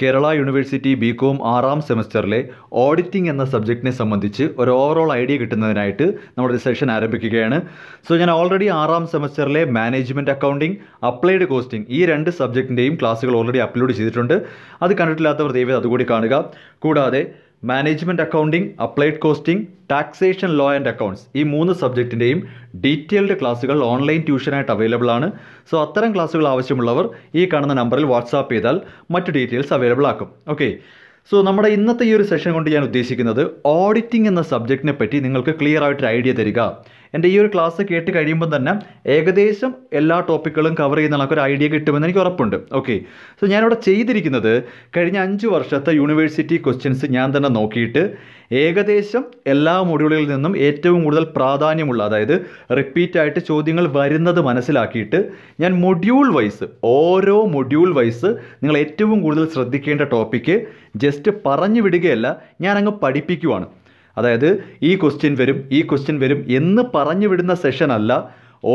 Kerala university B com ആറാം സെമസ്റ്ററിലെ auditing എന്ന സബ്ജക്റ്റിനെ സംബന്ധിച്ച് ഒരു ഓവറോൾ ഐഡിയ കിട്ടുന്നതിനായിട്ട് നമ്മളൊരു സെഷൻ ആരംഭിക്കുകയാണ് സോ ഞാൻ ഓൾറെഡി ആറാം സെമസ്റ്ററിലെ മാനേജ്മെൻറ്റ് അക്കൗണ്ടിംഗ് അപ്ലൈഡ് കോസ്റ്റിംഗ് ഈ രണ്ട് സബ്ജക്റ്റിൻ്റെയും ക്ലാസ്സുകൾ ഓൾറെഡി അപ്ലോഡ് ചെയ്തിട്ടുണ്ട് അത് കണ്ടിട്ടില്ലാത്തവർ ദൈവം അതുകൂടി കാണുക കൂടാതെ management accounting applied costing taxation law and accounts ഈ മൂന്ന് സബ്ജക്റ്റിൻ്റെയും ഡീറ്റെയിൽഡ് ക്ലാസ്സുകൾ ഓൺലൈൻ ട്യൂഷനായിട്ട് അവൈലബിൾ ആണ് സോ അത്തരം ക്ലാസ്സുകൾ ആവശ്യമുള്ളവർ ഈ കാണുന്ന നമ്പറിൽ വാട്സാപ്പ് ചെയ്താൽ മറ്റു ഡീറ്റെയിൽസ് അവൈലബിൾ ആക്കും ഓക്കെ സോ നമ്മുടെ ഇന്നത്തെ ഈ ഒരു സെഷൻ കൊണ്ട് ഞാൻ ഉദ്ദേശിക്കുന്നത് ഓഡിറ്റിംഗ് എന്ന സബ്ജക്റ്റിനെ പറ്റി നിങ്ങൾക്ക് ക്ലിയർ ആയിട്ടൊരു ഐഡിയ തരിക എൻ്റെ ഈ ഒരു ക്ലാസ് കേട്ട് കഴിയുമ്പോൾ തന്നെ ഏകദേശം എല്ലാ ടോപ്പിക്കുകളും കവർ ചെയ്യുന്ന ഒരു ഐഡിയ കിട്ടുമെന്ന് എനിക്ക് ഉറപ്പുണ്ട് ഓക്കെ സോ ഞാനിവിടെ ചെയ്തിരിക്കുന്നത് കഴിഞ്ഞ അഞ്ച് വർഷത്തെ യൂണിവേഴ്സിറ്റി ക്വസ്റ്റ്യൻസ് ഞാൻ തന്നെ നോക്കിയിട്ട് ഏകദേശം എല്ലാ മൊഡ്യൂളുകളിൽ നിന്നും ഏറ്റവും കൂടുതൽ പ്രാധാന്യമുള്ള അതായത് റിപ്പീറ്റായിട്ട് ചോദ്യങ്ങൾ വരുന്നത് മനസ്സിലാക്കിയിട്ട് ഞാൻ മൊഡ്യൂൾ വൈസ് ഓരോ മൊഡ്യൂൾ വൈസ് നിങ്ങൾ ഏറ്റവും കൂടുതൽ ശ്രദ്ധിക്കേണ്ട ടോപ്പിക്ക് ജസ്റ്റ് പറഞ്ഞു വിടുകയല്ല ഞാനങ്ങ് പഠിപ്പിക്കുവാണ് അതായത് ഈ ക്വസ്റ്റ്യൻ വരും ഈ ക്വസ്റ്റ്യൻ വരും എന്ന് പറഞ്ഞു വിടുന്ന സെഷൻ അല്ല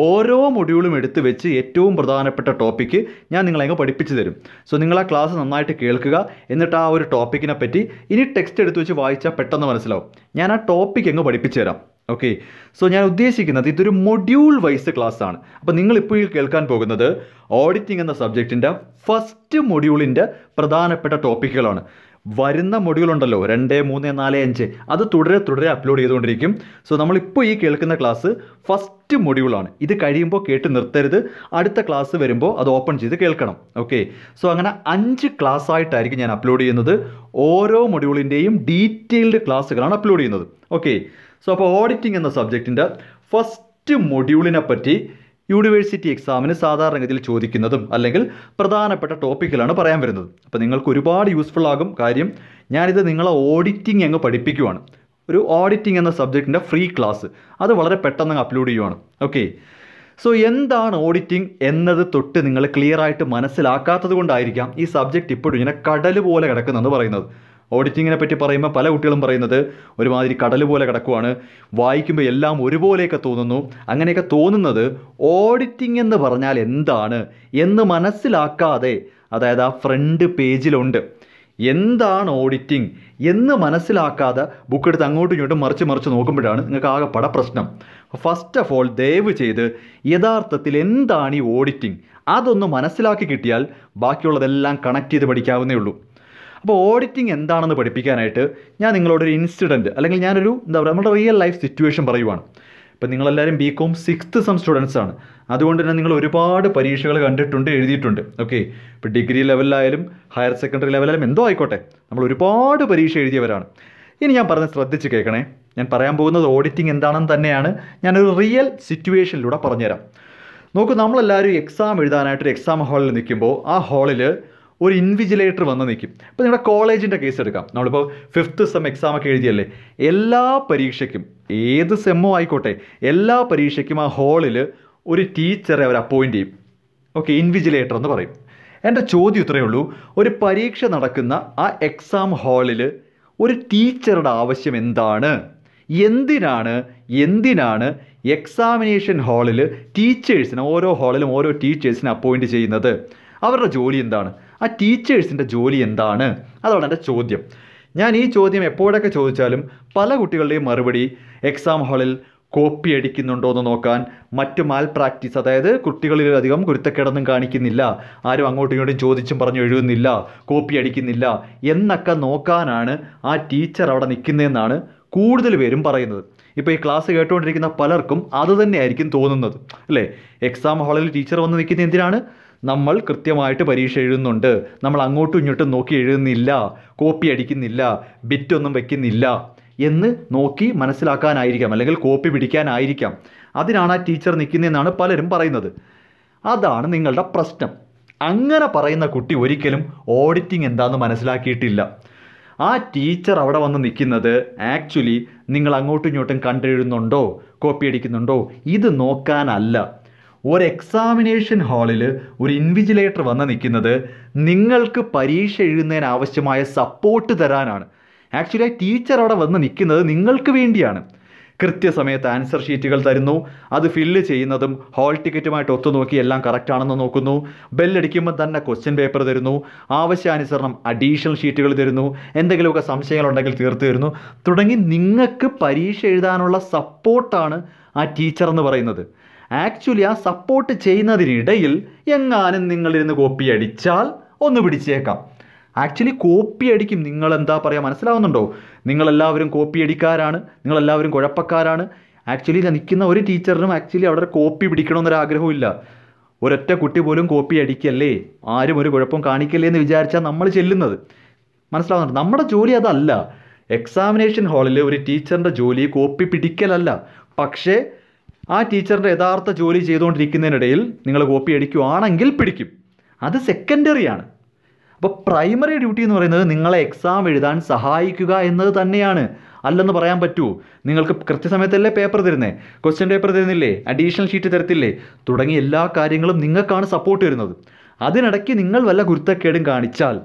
ഓരോ മൊഡ്യൂളും എടുത്തു വെച്ച് ഏറ്റവും പ്രധാനപ്പെട്ട ടോപ്പിക്ക് ഞാൻ നിങ്ങളെ അങ്ങ് പഠിപ്പിച്ചു തരും സോ നിങ്ങൾ ആ ക്ലാസ് നന്നായിട്ട് കേൾക്കുക എന്നിട്ട് ആ ഒരു ടോപ്പിക്കിനെ പറ്റി ഇനി ടെക്സ്റ്റ് എടുത്തു വെച്ച് വായിച്ചാൽ പെട്ടെന്ന് മനസ്സിലാവും ഞാൻ ആ ടോപ്പിക് അങ്ങ് പഠിപ്പിച്ചു തരാം ഓക്കെ സോ ഞാൻ ഉദ്ദേശിക്കുന്നത് ഇതൊരു മൊഡ്യൂൾ വൈസ് ക്ലാസ് ആണ് അപ്പോൾ നിങ്ങളിപ്പോൾ ഈ കേൾക്കാൻ പോകുന്നത് ഓഡിറ്റിംഗ് എന്ന സബ്ജക്റ്റിൻ്റെ ഫസ്റ്റ് മൊഡ്യൂളിൻ്റെ പ്രധാനപ്പെട്ട ടോപ്പിക്കുകളാണ് വരുന്ന മൊഡ്യൂളുണ്ടല്ലോ രണ്ട് മൂന്ന് നാല് അഞ്ച് അത് തുടരെ തുടരെ അപ്ലോഡ് ചെയ്തുകൊണ്ടിരിക്കും സോ നമ്മളിപ്പോൾ ഈ കേൾക്കുന്ന ക്ലാസ് ഫസ്റ്റ് മൊഡ്യൂളാണ് ഇത് കഴിയുമ്പോൾ കേട്ട് നിർത്തരുത് അടുത്ത ക്ലാസ് വരുമ്പോൾ അത് ഓപ്പൺ ചെയ്ത് കേൾക്കണം ഓക്കെ സോ അങ്ങനെ അഞ്ച് ക്ലാസ് ആയിട്ടായിരിക്കും ഞാൻ അപ്ലോഡ് ചെയ്യുന്നത് ഓരോ മൊഡ്യൂളിൻ്റെയും ഡീറ്റെയിൽഡ് ക്ലാസ്സുകളാണ് അപ്ലോഡ് ചെയ്യുന്നത് ഓക്കെ സോ അപ്പോൾ ഓഡിറ്റിംഗ് എന്ന സബ്ജക്റ്റിൻ്റെ ഫസ്റ്റ് മൊഡ്യൂളിനെ പറ്റി യൂണിവേഴ്സിറ്റി എക്സാമിന് സാധാരണഗതിയിൽ ചോദിക്കുന്നതും അല്ലെങ്കിൽ പ്രധാനപ്പെട്ട ടോപ്പിക്കിലാണ് പറയാൻ വരുന്നത് അപ്പോൾ നിങ്ങൾക്ക് ഒരുപാട് യൂസ്ഫുൾ ആകും കാര്യം ഞാനിത് നിങ്ങളെ ഓഡിറ്റിംഗ് അങ്ങ് പഠിപ്പിക്കുവാണ് ഒരു ഓഡിറ്റിംഗ് എന്ന സബ്ജക്റ്റിൻ്റെ ഫ്രീ ക്ലാസ് അത് വളരെ പെട്ടെന്ന് അപ്ലോഡ് ചെയ്യുവാണ് ഓക്കെ സോ എന്താണ് ഓഡിറ്റിംഗ് എന്നത് തൊട്ട് നിങ്ങൾ ക്ലിയർ ആയിട്ട് മനസ്സിലാക്കാത്തത് കൊണ്ടായിരിക്കാം ഈ സബ്ജക്റ്റ് ഇപ്പോഴും ഇങ്ങനെ കടൽ പോലെ കിടക്കുന്നതെന്ന് പറയുന്നത് ഓഡിറ്റിങ്ങിനെ പറ്റി പറയുമ്പോൾ പല കുട്ടികളും പറയുന്നത് ഒരുമാതിരി കടൽ പോലെ കിടക്കുവാണ് വായിക്കുമ്പോൾ എല്ലാം ഒരുപോലെയൊക്കെ തോന്നുന്നു അങ്ങനെയൊക്കെ തോന്നുന്നത് ഓഡിറ്റിംഗ് എന്ന് പറഞ്ഞാൽ എന്താണ് എന്ന് മനസ്സിലാക്കാതെ അതായത് ആ ഫ്രണ്ട് പേജിലുണ്ട് എന്താണ് ഓഡിറ്റിംഗ് എന്ന് മനസ്സിലാക്കാതെ ബുക്ക് എടുത്ത് അങ്ങോട്ടും ഇങ്ങോട്ടും മറിച്ച് മറിച്ച് നോക്കുമ്പോഴാണ് നിങ്ങൾക്ക് ആകെ പട പ്രശ്നം ഫസ്റ്റ് ഓഫ് ഓൾ ദയവ് ചെയ്ത് യഥാർത്ഥത്തിൽ എന്താണ് ഈ ഓഡിറ്റിംഗ് അതൊന്ന് മനസ്സിലാക്കി കിട്ടിയാൽ ബാക്കിയുള്ളതെല്ലാം കണക്ട് ചെയ്ത് പഠിക്കാവുന്നേ ഉള്ളൂ അപ്പോൾ ഓഡിറ്റിംഗ് എന്താണെന്ന് പഠിപ്പിക്കാനായിട്ട് ഞാൻ നിങ്ങളോടൊരു ഇൻസിഡൻറ്റ് അല്ലെങ്കിൽ ഞാനൊരു എന്താ പറയുക നമ്മുടെ റിയൽ ലൈഫ് സിറ്റുവേഷൻ പറയുവാണ് ഇപ്പം നിങ്ങളെല്ലാവരും B com sixth sem students ആണ് അതുകൊണ്ട് തന്നെ നിങ്ങൾ ഒരുപാട് പരീക്ഷകൾ കണ്ടിട്ടുണ്ട് എഴുതിയിട്ടുണ്ട് ഓക്കെ ഇപ്പോൾ ഡിഗ്രി ലെവലിലായാലും ഹയർ സെക്കൻഡറി ലെവലായാലും എന്തോ ആയിക്കോട്ടെ നമ്മൾ ഒരുപാട് പരീക്ഷ എഴുതിയവരാണ് ഇനി ഞാൻ പറഞ്ഞ് ശ്രദ്ധിച്ച് കേൾക്കണേ ഞാൻ പറയാൻ പോകുന്നത് ഓഡിറ്റിംഗ് എന്താണെന്ന് തന്നെയാണ് ഞാനൊരു റിയൽ സിറ്റുവേഷനിലൂടെ പറഞ്ഞുതരാം നോക്കൂ നമ്മളെല്ലാവരും എക്സാം എഴുതാനായിട്ടൊരു എക്സാം ഹാളിൽ നിൽക്കുമ്പോൾ ആ ഹാളിൽ ഒരു ഇൻവിജിലേറ്റർ വന്ന് നിൽക്കും ഇപ്പോൾ നിങ്ങളുടെ കോളേജിൻ്റെ കേസ് എടുക്കാം നമ്മളിപ്പോൾ ഫിഫ്ത്ത് സെം എക്സാമൊക്കെ എഴുതിയല്ലേ എല്ലാ പരീക്ഷയ്ക്കും ഏത് സെമ്മോ ആയിക്കോട്ടെ എല്ലാ പരീക്ഷയ്ക്കും ആ ഹോളിൽ ഒരു ടീച്ചറെ അവർ അപ്പോയിൻ്റ് ചെയ്യും ഓക്കെ ഇൻവിജിലേറ്റർ എന്ന് പറയും എൻ്റെ ചോദ്യം ഇത്രയേ ഉള്ളൂ ഒരു പരീക്ഷ നടക്കുന്ന ആ എക്സാം ഹാളിൽ ഒരു ടീച്ചറുടെ ആവശ്യം എന്താണ് എന്തിനാണ് എന്തിനാണ് എക്സാമിനേഷൻ ഹാളിൽ ടീച്ചേഴ്സിന് ഓരോ ഹാളിലും ഓരോ ടീച്ചേഴ്സിനെ അപ്പോയിൻ്റ് ചെയ്യുന്നത് അവരുടെ ജോലി എന്താണ് ആ ടീച്ചേഴ്സിൻ്റെ ജോലി എന്താണ് അതാണ് എൻ്റെ ചോദ്യം ഞാൻ ഈ ചോദ്യം എപ്പോഴൊക്കെ ചോദിച്ചാലും പല കുട്ടികളുടെയും മറുപടി എക്സാം ഹാളിൽ കോപ്പി അടിക്കുന്നുണ്ടോ എന്ന് നോക്കാൻ മറ്റ് മാൽ പ്രാക്ടീസ് അതായത് കുട്ടികളിലധികം കുരുത്തക്കേടൊന്നും കാണിക്കുന്നില്ല ആരും അങ്ങോട്ടും ഇങ്ങോട്ടും ചോദിച്ചും പറഞ്ഞു എഴുതുന്നില്ല കോപ്പി അടിക്കുന്നില്ല എന്നൊക്കെ നോക്കാനാണ് ആ ടീച്ചർ അവിടെ നിൽക്കുന്നതെന്നാണ് കൂടുതൽ പേരും പറയുന്നത് ഇപ്പോൾ ഈ ക്ലാസ് കേട്ടുകൊണ്ടിരിക്കുന്ന പലർക്കും അത് തന്നെയായിരിക്കും തോന്നുന്നത് അല്ലേ എക്സാം ഹാളിൽ ടീച്ചർ വന്ന് നിൽക്കുന്നത് എന്തിനാണ് നമ്മൾ കൃത്യമായിട്ട് പരീക്ഷ എഴുതുന്നുണ്ട് നമ്മൾ അങ്ങോട്ടും ഇങ്ങോട്ടും നോക്കി എഴുതുന്നില്ല കോപ്പി അടിക്കുന്നില്ല ബിറ്റൊന്നും വയ്ക്കുന്നില്ല എന്ന് നോക്കി മനസ്സിലാക്കാനായിരിക്കാം അല്ലെങ്കിൽ കോപ്പി പിടിക്കാനായിരിക്കാം അതിനാണ് ആ ടീച്ചർ നിൽക്കുന്നതെന്നാണ് പലരും പറയുന്നത് അതാണ് നിങ്ങളുടെ പ്രശ്നം അങ്ങനെ പറയുന്ന കുട്ടി ഒരിക്കലും ഓഡിറ്റിംഗ് എന്താണെന്ന് മനസ്സിലാക്കിയിട്ടില്ല ആ ടീച്ചർ അവിടെ വന്ന് നിൽക്കുന്നത് ആക്ച്വലി നിങ്ങൾ അങ്ങോട്ടും ഇങ്ങോട്ടും കണ്ടെഴുതുന്നുണ്ടോ കോപ്പി അടിക്കുന്നുണ്ടോ ഇത് നോക്കാനല്ല ഒരു എക്സാമിനേഷൻ ഹാളിൽ ഒരു ഇൻവിജിലേറ്റർ വന്ന് നിൽക്കുന്നത് നിങ്ങൾക്ക് പരീക്ഷ എഴുതുന്നതിന് ആവശ്യമായ സപ്പോർട്ട് തരാനാണ് ആക്ച്വലി ആ ടീച്ചർ അവിടെ വന്ന് നിൽക്കുന്നത് നിങ്ങൾക്ക് വേണ്ടിയാണ് കൃത്യസമയത്ത് ആൻസർ ഷീറ്റുകൾ തരുന്നു അത് ഫില്ല് ചെയ്യുന്നതും ഹോൾ ടിക്കറ്റുമായിട്ട് ഒത്തുനോക്കി എല്ലാം കറക്റ്റാണെന്ന് നോക്കുന്നു ബെല്ലടിക്കുമ്പോൾ തന്നെ ക്വസ്റ്റ്യൻ പേപ്പർ തരുന്നു ആവശ്യാനുസരണം അഡീഷണൽ ഷീറ്റുകൾ തരുന്നു എന്തെങ്കിലുമൊക്കെ സംശയങ്ങളുണ്ടെങ്കിൽ തീർത്തു തരുന്നു തുടങ്ങി നിങ്ങൾക്ക് പരീക്ഷ എഴുതാനുള്ള സപ്പോർട്ടാണ് ആ ടീച്ചർ എന്ന് പറയുന്നത് ആക്ച്വലി ആ സപ്പോർട്ട് ചെയ്യുന്നതിനിടയിൽ എങ്ങാനും നിങ്ങളിരുന്ന് കോപ്പി അടിച്ചാൽ ഒന്ന് പിടിച്ചേക്കാം ആക്ച്വലി കോപ്പി അടിക്കും നിങ്ങൾ എന്താ പറയുക മനസ്സിലാവുന്നുണ്ടോ നിങ്ങളെല്ലാവരും കോപ്പി അടിക്കാരാണ് നിങ്ങളെല്ലാവരും കുഴപ്പക്കാരാണ് ആക്ച്വലി നിൽക്കുന്ന ഒരു ടീച്ചറിനും ആക്ച്വലി അവിടെ കോപ്പി പിടിക്കണമെന്നൊരാഗ്രഹമില്ല ഒരൊറ്റ കുട്ടി പോലും കോപ്പി അടിക്കല്ലേ ആരും ഒരു കുഴപ്പം കാണിക്കല്ലേ എന്ന് വിചാരിച്ചാൽ നമ്മൾ ചെല്ലുന്നത് മനസ്സിലാവുന്നുണ്ട് നമ്മുടെ ജോലി അതല്ല എക്സാമിനേഷൻ ഹാളിൽ ഒരു ടീച്ചറിൻ്റെ ജോലി കോപ്പി പിടിക്കലല്ല പക്ഷേ ആ ടീച്ചറിൻ്റെ യഥാർത്ഥ ജോലി ചെയ്തുകൊണ്ടിരിക്കുന്നതിനിടയിൽ നിങ്ങൾ കോപ്പി അടിക്കുകയാണെങ്കിൽ പിടിക്കും അത് സെക്കൻഡറി ആണ് അപ്പോൾ പ്രൈമറി ഡ്യൂട്ടി എന്ന് പറയുന്നത് നിങ്ങളെ എക്സാം എഴുതാൻ സഹായിക്കുക എന്നത് തന്നെയാണ് അല്ലെന്ന് പറയാൻ പറ്റൂ നിങ്ങൾക്ക് കൃത്യസമയത്തല്ലേ പേപ്പർ തരുന്നത് ക്വസ്റ്റ്യൻ പേപ്പർ തരുന്നില്ലേ അഡീഷണൽ ഷീറ്റ് തരത്തില്ലേ തുടങ്ങിയ എല്ലാ കാര്യങ്ങളും നിങ്ങൾക്കാണ് സപ്പോർട്ട് വരുന്നത് അതിനിടയ്ക്ക് നിങ്ങൾ വല്ല ഗുരുത്തക്കേടും കാണിച്ചാൽ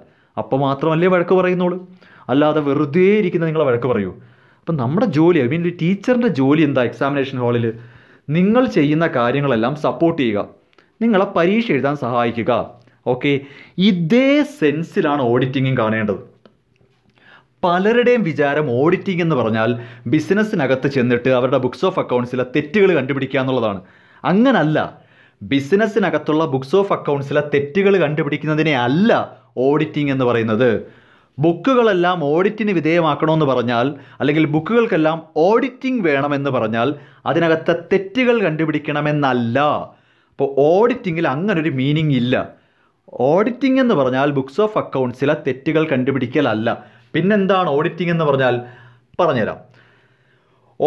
അപ്പോൾ മാത്രമല്ലേ വഴക്ക് പറയുന്നുള്ളൂ അല്ലാതെ വെറുതെ ഇരിക്കുന്ന നിങ്ങളെ വഴക്ക് പറയൂ അപ്പം നമ്മുടെ ജോലി ഐ മീൻ ടീച്ചറിൻ്റെ ജോലി എന്താ എക്സാമിനേഷൻ ഹാളിൽ നിങ്ങൾ ചെയ്യുന്ന കാര്യങ്ങളെല്ലാം സപ്പോർട്ട് ചെയ്യുക നിങ്ങളെ പരീക്ഷ എഴുതാൻ സഹായിക്കുക ഓക്കെ ഇതേ സെൻസിലാണ് ഓഡിറ്റിങ്ങും കാണേണ്ടത് പലരുടെയും വിചാരം ഓഡിറ്റിംഗ് എന്ന് പറഞ്ഞാൽ ബിസിനസ്സിനകത്ത് ചെന്നിട്ട് അവരുടെ ബുക്സ് ഓഫ് അക്കൗണ്ട്സിലെ തെറ്റുകൾ കണ്ടുപിടിക്കുക എന്നുള്ളതാണ് അങ്ങനല്ല ബിസിനസ്സിനകത്തുള്ള ബുക്സ് ഓഫ് അക്കൗണ്ട്സിലെ തെറ്റുകൾ കണ്ടുപിടിക്കുന്നതിനെ അല്ല ഓഡിറ്റിംഗ് എന്ന് പറയുന്നത് ബുക്കുകളെല്ലാം ഓഡിറ്റിന് വിധേയമാക്കണമെന്ന് പറഞ്ഞാൽ അല്ലെങ്കിൽ ബുക്കുകൾക്കെല്ലാം ഓഡിറ്റിംഗ് വേണമെന്ന് പറഞ്ഞാൽ അതിനകത്തെ തെറ്റുകൾ കണ്ടുപിടിക്കണമെന്നല്ല അപ്പോൾ ഓഡിറ്റിങ്ങിൽ അങ്ങനൊരു മീനിങ് ഇല്ല ഓഡിറ്റിംഗ് എന്ന് പറഞ്ഞാൽ ബുക്സ് ഓഫ് അക്കൗണ്ട്സിലെ തെറ്റുകൾ കണ്ടുപിടിക്കലല്ല പിന്നെന്താണ് ഓഡിറ്റിംഗ് എന്ന് പറഞ്ഞാൽ പറഞ്ഞുതരാം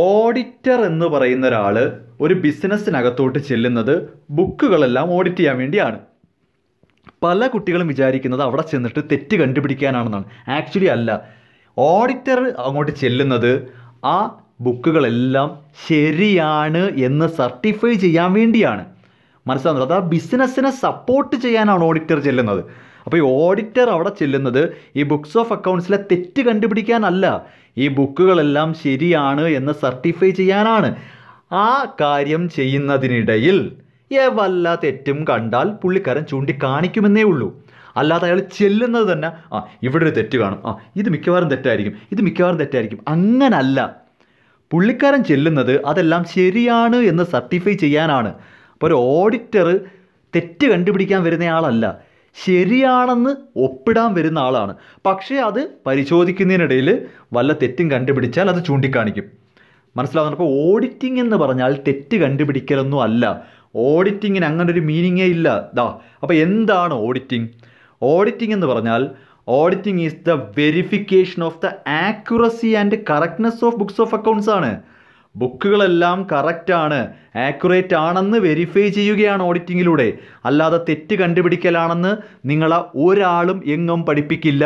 ഓഡിറ്റർ എന്ന് പറയുന്ന ഒരാൾ ഒരു ബിസിനസ്സിനകത്തോട്ട് ചെല്ലുന്നത് ബുക്കുകളെല്ലാം ഓഡിറ്റ് ചെയ്യാൻ വേണ്ടിയാണ് പല കുട്ടികളും വിചാരിക്കുന്നത് അവിടെ ചെന്നിട്ട് തെറ്റ് കണ്ടുപിടിക്കാനാണെന്നാണ് ആക്ച്വലി അല്ല ഓഡിറ്റർ അങ്ങോട്ട് ചെല്ലുന്നത് ആ ബുക്കുകളെല്ലാം ശരിയാണ് എന്ന് സർട്ടിഫൈ ചെയ്യാൻ വേണ്ടിയാണ് മനസ്സിലാകുന്നത് അത് ആ ബിസിനസ്സിനെ സപ്പോർട്ട് ചെയ്യാനാണ് ഓഡിറ്റർ ചെല്ലുന്നത് അപ്പോൾ ഈ ഓഡിറ്റർ അവിടെ ചെല്ലുന്നത് ഈ ബുക്സ് ഓഫ് അക്കൗണ്ട്സിലെ തെറ്റ് കണ്ടുപിടിക്കാനല്ല ഈ ബുക്കുകളെല്ലാം ശരിയാണ് എന്ന് സർട്ടിഫൈ ചെയ്യാനാണ് ആ കാര്യം ചെയ്യുന്നതിനിടയിൽ വല്ല തെറ്റും കണ്ടാൽ പുള്ളിക്കാരൻ ചൂണ്ടിക്കാണിക്കുമെന്നേ ഉള്ളൂ അല്ലാതെ അയാൾ ചെല്ലുന്നത് തന്നെ ആ ഇവിടെ ഒരു തെറ്റ് കാണും ആ ഇത് മിക്കവാറും തെറ്റായിരിക്കും ഇത് മിക്കവാറും തെറ്റായിരിക്കും അങ്ങനല്ല പുള്ളിക്കാരൻ ചെല്ലുന്നത് അതെല്ലാം ശരിയാണ് എന്ന് സർട്ടിഫൈ ചെയ്യാനാണ് അപ്പോൾ ഒരു ഓഡിറ്റർ തെറ്റ് കണ്ടുപിടിക്കാൻ വരുന്ന ആളല്ല ശരിയാണെന്ന് ഒപ്പിടാൻ വരുന്ന ആളാണ് പക്ഷേ അത് പരിശോധിക്കുന്നതിനിടയിൽ വല്ല തെറ്റും കണ്ടുപിടിച്ചാൽ അത് ചൂണ്ടിക്കാണിക്കും മനസ്സിലാകുന്നുണ്ട് അപ്പോൾ ഓഡിറ്റിംഗ് എന്ന് പറഞ്ഞാൽ തെറ്റ് കണ്ടുപിടിക്കലൊന്നും അല്ല ഓഡിറ്റിങ്ങിന് അങ്ങനെ ഒരു മീനിങ്ങേ ഇല്ല ദാ അപ്പോൾ എന്താണ് ഓഡിറ്റിംഗ് ഓഡിറ്റിംഗ് എന്ന് പറഞ്ഞാൽ auditing is the verification of the accuracy and correctness of books of accounts ആണ് ബുക്കുകളെല്ലാം കറക്റ്റാണ് ആക്യുറേറ്റ് ആണെന്ന് വെരിഫൈ ചെയ്യുകയാണ് ഓഡിറ്റിങ്ങിലൂടെ അല്ലാതെ തെറ്റ് കണ്ടുപിടിക്കലാണെന്ന് നിങ്ങളെ ഒരാളും എങ്ങും പഠിപ്പിക്കില്ല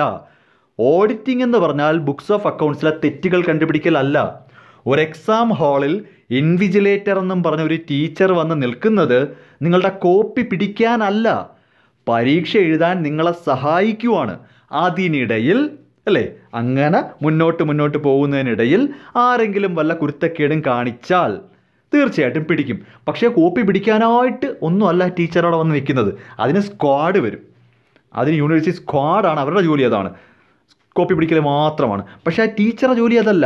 ഓഡിറ്റിംഗ് എന്ന് പറഞ്ഞാൽ ബുക്സ് ഓഫ് അക്കൗണ്ട്സിലെ തെറ്റുകൾ കണ്ടുപിടിക്കലല്ല ഒരു എക്സാം ഹാളിൽ ഇൻവിജിലേറ്റർ എന്നും പറഞ്ഞ ഒരു ടീച്ചർ വന്ന് നിൽക്കുന്നത് നിങ്ങളുടെ കോപ്പി പിടിക്കാനല്ല പരീക്ഷ എഴുതാൻ നിങ്ങളെ സഹായിക്കുവാണ് അതിനിടയിൽ അല്ലേ അങ്ങനെ മുന്നോട്ട് മുന്നോട്ട് പോകുന്നതിനിടയിൽ ആരെങ്കിലും വല്ല കുരുത്തക്കേടും കാണിച്ചാൽ തീർച്ചയായിട്ടും പിടിക്കും പക്ഷേ കോപ്പി പിടിക്കാനായിട്ട് ഒന്നുമല്ല ടീച്ചറോടെ വന്ന് നിൽക്കുന്നത് അതിന് സ്ക്വാഡ് വരും അതിന് യൂണിവേഴ്സിറ്റി സ്ക്വാഡാണ് അവരുടെ ജോലി അതാണ് കോപ്പി പിടിക്കൽ മാത്രമാണ് പക്ഷേ ആ ടീച്ചറെ ജോലി അതല്ല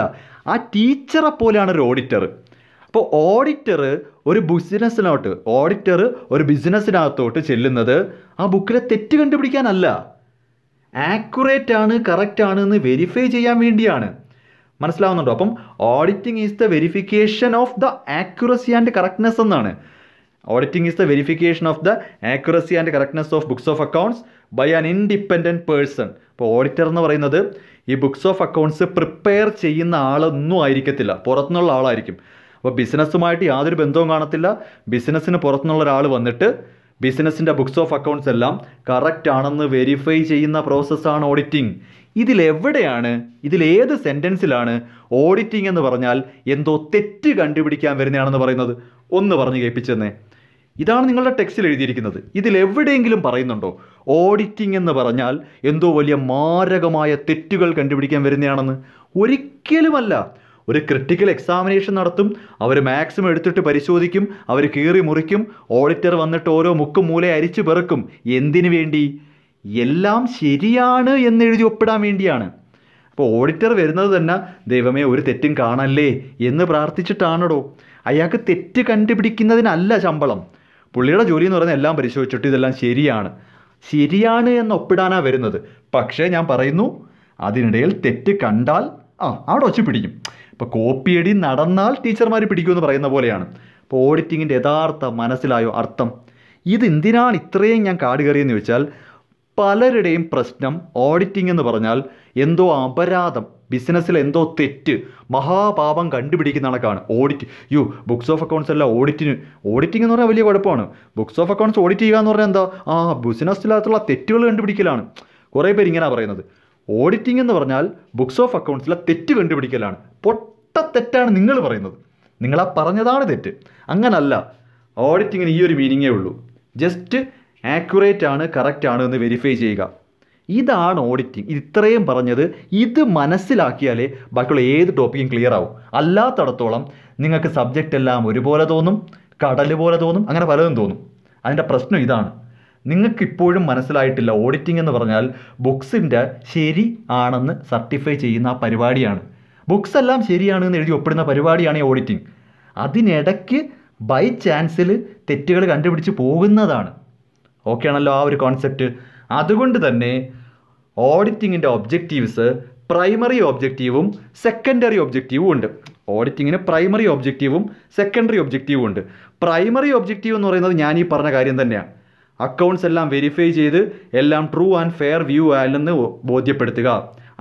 ആ ടീച്ചറെ പോലെയാണ് ഒരു ഓഡിറ്റർ അപ്പോൾ ഓഡിറ്റർ ഒരു ബിസിനസ്സിനോട്ട് ഓഡിറ്റർ ഒരു ബിസിനസ്സിനകത്തോട്ട് ചെല്ലുന്നത് ആ ബുക്കിലെ തെറ്റ് കണ്ടുപിടിക്കാനല്ല ആക്യുറേറ്റ് ആണ് കറക്റ്റ് ആണ് എന്ന് വെരിഫൈ ചെയ്യാൻ വേണ്ടിയാണ് മനസ്സിലാവുന്നുണ്ടോ അപ്പം auditing is the verification of the accuracy and correctness എന്നാണ് auditing is the verification of the accuracy and correctness of books of accounts by an independent person ഇപ്പോൾ ഓഡിറ്റർ എന്ന് പറയുന്നത് ഈ ബുക്സ് ഓഫ് അക്കൗണ്ട്സ് പ്രിപ്പയർ ചെയ്യുന്ന ആളൊന്നും ആയിരിക്കത്തില്ല പുറത്തുനിന്നുള്ള ആളായിരിക്കും അപ്പോൾ ബിസിനസ്സുമായിട്ട് യാതൊരു ബന്ധവും കാണത്തില്ല ബിസിനസ്സിന് പുറത്തുനിന്നുള്ള ഒരാൾ വന്നിട്ട് ബിസിനസ്സിൻ്റെ ബുക്സ് ഓഫ് അക്കൗണ്ട്സ് എല്ലാം കറക്റ്റ് ആണെന്ന് വെരിഫൈ ചെയ്യുന്ന പ്രോസസ്സാണ് ഓഡിറ്റിംഗ് ഇതിലെവിടെയാണ് ഇതിലേത് സെൻറ്റൻസിലാണ് ഓഡിറ്റിംഗ് എന്ന് പറഞ്ഞാൽ എന്തോ തെറ്റ് കണ്ടുപിടിക്കാൻ വരുന്നതാണെന്ന് പറയുന്നത് ഒന്ന് പറഞ്ഞു കേൾപ്പിച്ചെന്നേ ഇതാണ് നിങ്ങളുടെ ടെക്സ്റ്റിൽ എഴുതിയിരിക്കുന്നത് ഇതിലെവിടെയെങ്കിലും പറയുന്നുണ്ടോ ഓഡിറ്റിംഗ് എന്ന് പറഞ്ഞാൽ എന്തോ വലിയ മാരകമായ തെറ്റുകൾ കണ്ടുപിടിക്കാൻ വരുന്നതാണെന്ന് ഒരിക്കലുമല്ല ഒരു ക്രിട്ടിക്കൽ എക്സാമിനേഷൻ നടത്തും അവർ മാക്സിമം എടുത്തിട്ട് പരിശോധിക്കും അവർ കീറി മുറിക്കും ഓഡിറ്റർ വന്നിട്ട് ഓരോ മുക്കും മൂലെ അരിച്ചു പെറുക്കും എന്തിനു വേണ്ടി എല്ലാം ശരിയാണ് എന്നെഴുതി ഒപ്പിടാൻ വേണ്ടിയാണ് അപ്പോൾ ഓഡിറ്റർ വരുന്നത് തന്നെ ദൈവമേ ഒരു തെറ്റും കാണല്ലേ എന്ന് പ്രാർത്ഥിച്ചിട്ടാണോ അയാൾക്ക് തെറ്റ് കണ്ടുപിടിക്കുന്നതിനല്ല ശമ്പളം പുള്ളിയുടെ ജോലി എന്ന് പറഞ്ഞാൽ എല്ലാം പരിശോധിച്ചിട്ട് ഇതെല്ലാം ശരിയാണ് ശരിയാണ് എന്ന് ഒപ്പിടാനാണ് വരുന്നത് പക്ഷേ ഞാൻ പറയുന്നു അതിനിടയിൽ തെറ്റ് കണ്ടാൽ ആ അവിടെ ഒച്ച പിടിക്കും ഇപ്പോൾ കോപ്പിയടി നടന്നാൽ ടീച്ചർമാർ പിടിക്കുമെന്ന് പറയുന്ന പോലെയാണ് അപ്പോൾ ഓഡിറ്റിങ്ങിൻ്റെ യഥാർത്ഥ മനസ്സിലായോ അർത്ഥം ഇത് എന്തിനാണ് ഇത്രയും ഞാൻ കാട് കയറിയെന്ന് ചോദിച്ചാൽ പലരുടെയും പ്രശ്നം ഓഡിറ്റിംഗ് എന്ന് പറഞ്ഞാൽ എന്തോ അപരാധം ബിസിനസ്സിൽ എന്തോ തെറ്റ് മഹാപാപം കണ്ടുപിടിക്കുന്ന കണക്കാണ് ഓഡിറ്റ് യു ബുക്സ് ഓഫ് അക്കൗണ്ട്സ് അല്ല ഓഡിറ്റിന് ഓഡിറ്റിംഗ് എന്ന് പറഞ്ഞാൽ വലിയ കുഴപ്പമാണ് ബുക്സ് ഓഫ് അക്കൗണ്ട്സ് ഓഡിറ്റ് ചെയ്യുക എന്ന് പറഞ്ഞാൽ എന്താ ആ ബിസിനസ്സിനകത്തുള്ള തെറ്റുകൾ കണ്ടുപിടിക്കലാണ് കുറേ പേര് ഇങ്ങനെയാണ് പറയുന്നത് ഓഡിറ്റിംഗ് എന്ന് പറഞ്ഞാൽ ബുക്സ് ഓഫ് അക്കൗണ്ട്സിലെ തെറ്റ് കണ്ടുപിടിക്കലാണ് പൊട്ട തെറ്റാണ് നിങ്ങൾ പറയുന്നത് നിങ്ങൾ ആ പറഞ്ഞതാണ് തെറ്റ് അങ്ങനല്ല ഓഡിറ്റിങ്ങിന് ഈ ഒരു മീനിങ്ങേ ഉള്ളൂ ജസ്റ്റ് ആക്യുറേറ്റ് ആണ് കറക്റ്റ് ആണ് എന്ന് വെരിഫൈ ചെയ്യുക ഇതാണ് ഓഡിറ്റിംഗ് ഇത്രയും പറഞ്ഞത് ഇത് മനസ്സിലാക്കിയാലേ ബാക്കിയുള്ള ഏത് ടോപ്പിക്കും ക്ലിയർ ആവും അല്ലാത്തടത്തോളം നിങ്ങൾക്ക് സബ്ജക്റ്റ് എല്ലാം ഒരുപോലെ തോന്നും കടല് പോലെ തോന്നും അങ്ങനെ പലതും തോന്നും അതിൻ്റെ പ്രശ്നം ഇതാണ് നിങ്ങൾക്ക് ഇപ്പോഴും മനസ്സിലായിട്ടില്ല ഓഡിറ്റിംഗ് എന്ന് പറഞ്ഞാൽ ബുക്സിൻ്റെ ശരി ആണെന്ന് സർട്ടിഫൈ ചെയ്യുന്ന ആ പരിപാടിയാണ് ബുക്സ് എല്ലാം ശരിയാണ് എന്ന് എഴുതി ഒപ്പിടുന്ന പരിപാടിയാണ് ഈ ഓഡിറ്റിംഗ് അതിനിടയ്ക്ക് ബൈ ചാൻസിൽ തെറ്റുകൾ കണ്ടുപിടിച്ച് പോകുന്നതാണ് ഓക്കെ ആണല്ലോ ആ ഒരു കോൺസെപ്റ്റ് അതുകൊണ്ട് തന്നെ ഓഡിറ്റിങ്ങിൻ്റെ ഒബ്ജക്റ്റീവ്സ് പ്രൈമറി ഒബ്ജക്റ്റീവും സെക്കൻഡറി ഒബ്ജക്റ്റീവും ഉണ്ട് ഓഡിറ്റിങ്ങിന് പ്രൈമറി ഒബ്ജക്റ്റീവും സെക്കൻഡറി ഒബ്ജക്റ്റീവും ഉണ്ട് പ്രൈമറി ഒബ്ജക്റ്റീവ് എന്ന് പറയുന്നത് ഞാൻ ഈ പറഞ്ഞ കാര്യം തന്നെയാണ് അക്കൗണ്ട്സ് എല്ലാം വെരിഫൈ ചെയ്ത് എല്ലാം ട്രൂ ആൻഡ് ഫെയർ വ്യൂ ആയില്ലെന്ന് ബോധ്യപ്പെടുത്തുക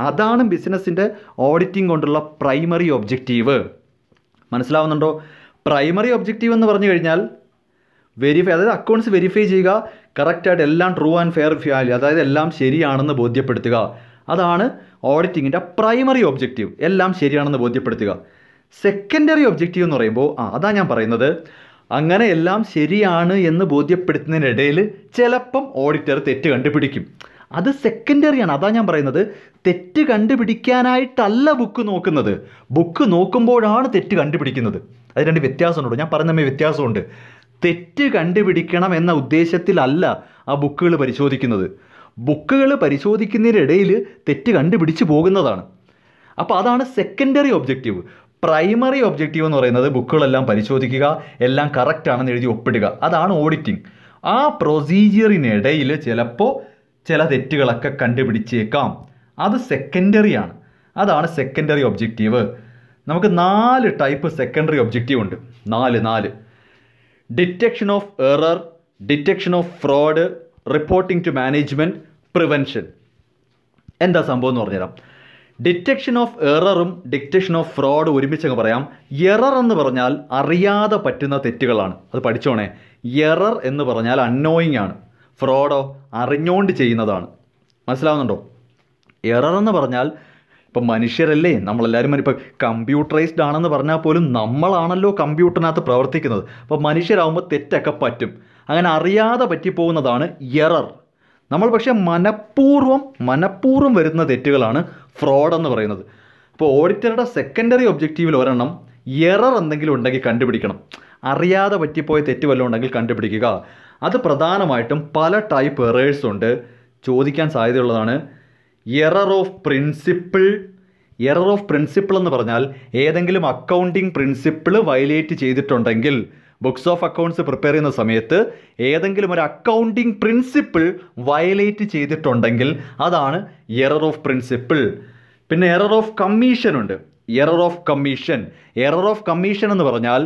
അതാണ് ബിസിനസ്സിൻ്റെ ഓഡിറ്റിംഗ് കൊണ്ടുള്ള പ്രൈമറി ഒബ്ജക്റ്റീവ് മനസ്സിലാവുന്നുണ്ടോ പ്രൈമറി ഒബ്ജക്റ്റീവ് എന്ന് പറഞ്ഞു കഴിഞ്ഞാൽ വെരിഫൈ അതായത് അക്കൗണ്ട്സ് വെരിഫൈ ചെയ്യുക കറക്റ്റായിട്ട് എല്ലാം ട്രൂ ആൻഡ് ഫെയർ വാല്യൂ അതായത് എല്ലാം ശരിയാണെന്ന് ബോധ്യപ്പെടുത്തുക അതാണ് ഓഡിറ്റിങ്ങിൻ്റെ പ്രൈമറി ഒബ്ജക്റ്റീവ് എല്ലാം ശരിയാണെന്ന് ബോധ്യപ്പെടുത്തുക സെക്കൻഡറി ഒബ്ജക്റ്റീവ് എന്ന് പറയുമ്പോൾ ആ അതാ ഞാൻ പറയുന്നത് അങ്ങനെ എല്ലാം ശരിയാണ് എന്ന് ബോധ്യപ്പെടുത്തുന്നതിനിടയിൽ ചിലപ്പം ഓഡിറ്റർ തെറ്റ് കണ്ടുപിടിക്കും അത് സെക്കൻഡറിയാണ് അതാ ഞാൻ പറയുന്നത് തെറ്റ് കണ്ടുപിടിക്കാനായിട്ടല്ല ബുക്ക് നോക്കുന്നത് ബുക്ക് നോക്കുമ്പോഴാണ് തെറ്റ് കണ്ടുപിടിക്കുന്നത് അത് രണ്ട് വ്യത്യാസമുണ്ടോ ഞാൻ പറഞ്ഞ വ്യത്യാസമുണ്ട് തെറ്റ് കണ്ടുപിടിക്കണം എന്ന ഉദ്ദേശത്തിലല്ല ആ ബുക്കുകൾ പരിശോധിക്കുന്നത് ബുക്കുകൾ പരിശോധിക്കുന്നതിനിടയിൽ തെറ്റ് കണ്ടുപിടിച്ച് പോകുന്നതാണ് അപ്പോൾ അതാണ് സെക്കൻഡറി ഒബ്ജക്റ്റീവ് പ്രൈമറി ഒബ്ജക്റ്റീവ് എന്ന് പറയുന്നത് ബുക്കുകളെല്ലാം പരിശോധിക്കുക എല്ലാം കറക്റ്റ് ആണെന്ന് എഴുതി ഒപ്പിടുക അതാണ് ഓഡിറ്റിംഗ് ആ പ്രൊസീജിയറിനിടയിൽ ചിലപ്പോൾ ചില തെറ്റുകളൊക്കെ കണ്ടുപിടിച്ചേക്കാം അത് സെക്കൻഡറി ആണ് അതാണ് സെക്കൻഡറി ഒബ്ജക്റ്റീവ് നമുക്ക് നാല് ടൈപ്പ് സെക്കൻഡറി ഒബ്ജക്റ്റീവ് ഉണ്ട് നാല് നാല് detection of error detection of fraud reporting to management prevention എന്താ സംഭവം എന്ന് പറഞ്ഞുതരാം ഡിറ്റക്ഷൻ ഓഫ് എററും ഡിറ്റക്ഷൻ ഓഫ് ഫ്രോഡ് അങ്ങ് പറയാം എറർ എന്ന് പറഞ്ഞാൽ അറിയാതെ പറ്റുന്ന തെറ്റുകളാണ് അത് പഠിച്ചോണേ എറർ എന്ന് പറഞ്ഞാൽ അൺനോയിങ് ആണ് ഫ്രോഡോ അറിഞ്ഞോണ്ട് ചെയ്യുന്നതാണ് മനസ്സിലാവുന്നുണ്ടോ എറർ എന്ന് പറഞ്ഞാൽ ഇപ്പം മനുഷ്യരല്ലേ നമ്മളെല്ലാവരും ഇപ്പം കമ്പ്യൂട്ടറൈസ്ഡ് ആണെന്ന് പറഞ്ഞാൽ പോലും നമ്മളാണല്ലോ കമ്പ്യൂട്ടറിനകത്ത് പ്രവർത്തിക്കുന്നത് അപ്പോൾ മനുഷ്യരാകുമ്പോൾ തെറ്റൊക്കെ പറ്റും അങ്ങനെ അറിയാതെ പറ്റിപ്പോകുന്നതാണ് എറർ നമ്മൾ പക്ഷേ മനഃപൂർവ്വം മനഃപൂർവ്വം വരുന്ന തെറ്റുകളാണ് ഫ്രോഡ് എന്ന് പറയുന്നത് അപ്പോൾ ഓഡിറ്ററുടെ സെക്കൻഡറി ഒബ്ജക്റ്റീവിൽ ഒരെണ്ണം എറർ എന്തെങ്കിലും ഉണ്ടെങ്കിൽ കണ്ടുപിടിക്കണം അറിയാതെ പറ്റിപ്പോയ തെറ്റ് വല്ലതും ഉണ്ടെങ്കിൽ കണ്ടുപിടിക്കുക അത് പ്രധാനമായിട്ടും പല ടൈപ്പ് എറേഴ്സ് ഉണ്ട് ചോദിക്കാൻ സാധ്യതയുള്ളതാണ് error of principle error of principle എന്ന് പറഞ്ഞാൽ ഏതെങ്കിലും അക്കൗണ്ടിങ് പ്രിൻസിപ്പിൾ വയലേറ്റ് ചെയ്തിട്ടുണ്ടെങ്കിൽ ബുക്സ് ഓഫ് അക്കൗണ്ട്സ് പ്രിപ്പയർ ചെയ്യുന്ന സമയത്ത് ഏതെങ്കിലും ഒരു അക്കൗണ്ടിങ് പ്രിൻസിപ്പിൾ വയലേറ്റ് ചെയ്തിട്ടുണ്ടെങ്കിൽ അതാണ് എറർ ഓഫ് പ്രിൻസിപ്പിൾ പിന്നെ എറർ ഓഫ് കമ്മീഷൻ ഉണ്ട് error of commission error of commission എന്ന് പറഞ്ഞാൽ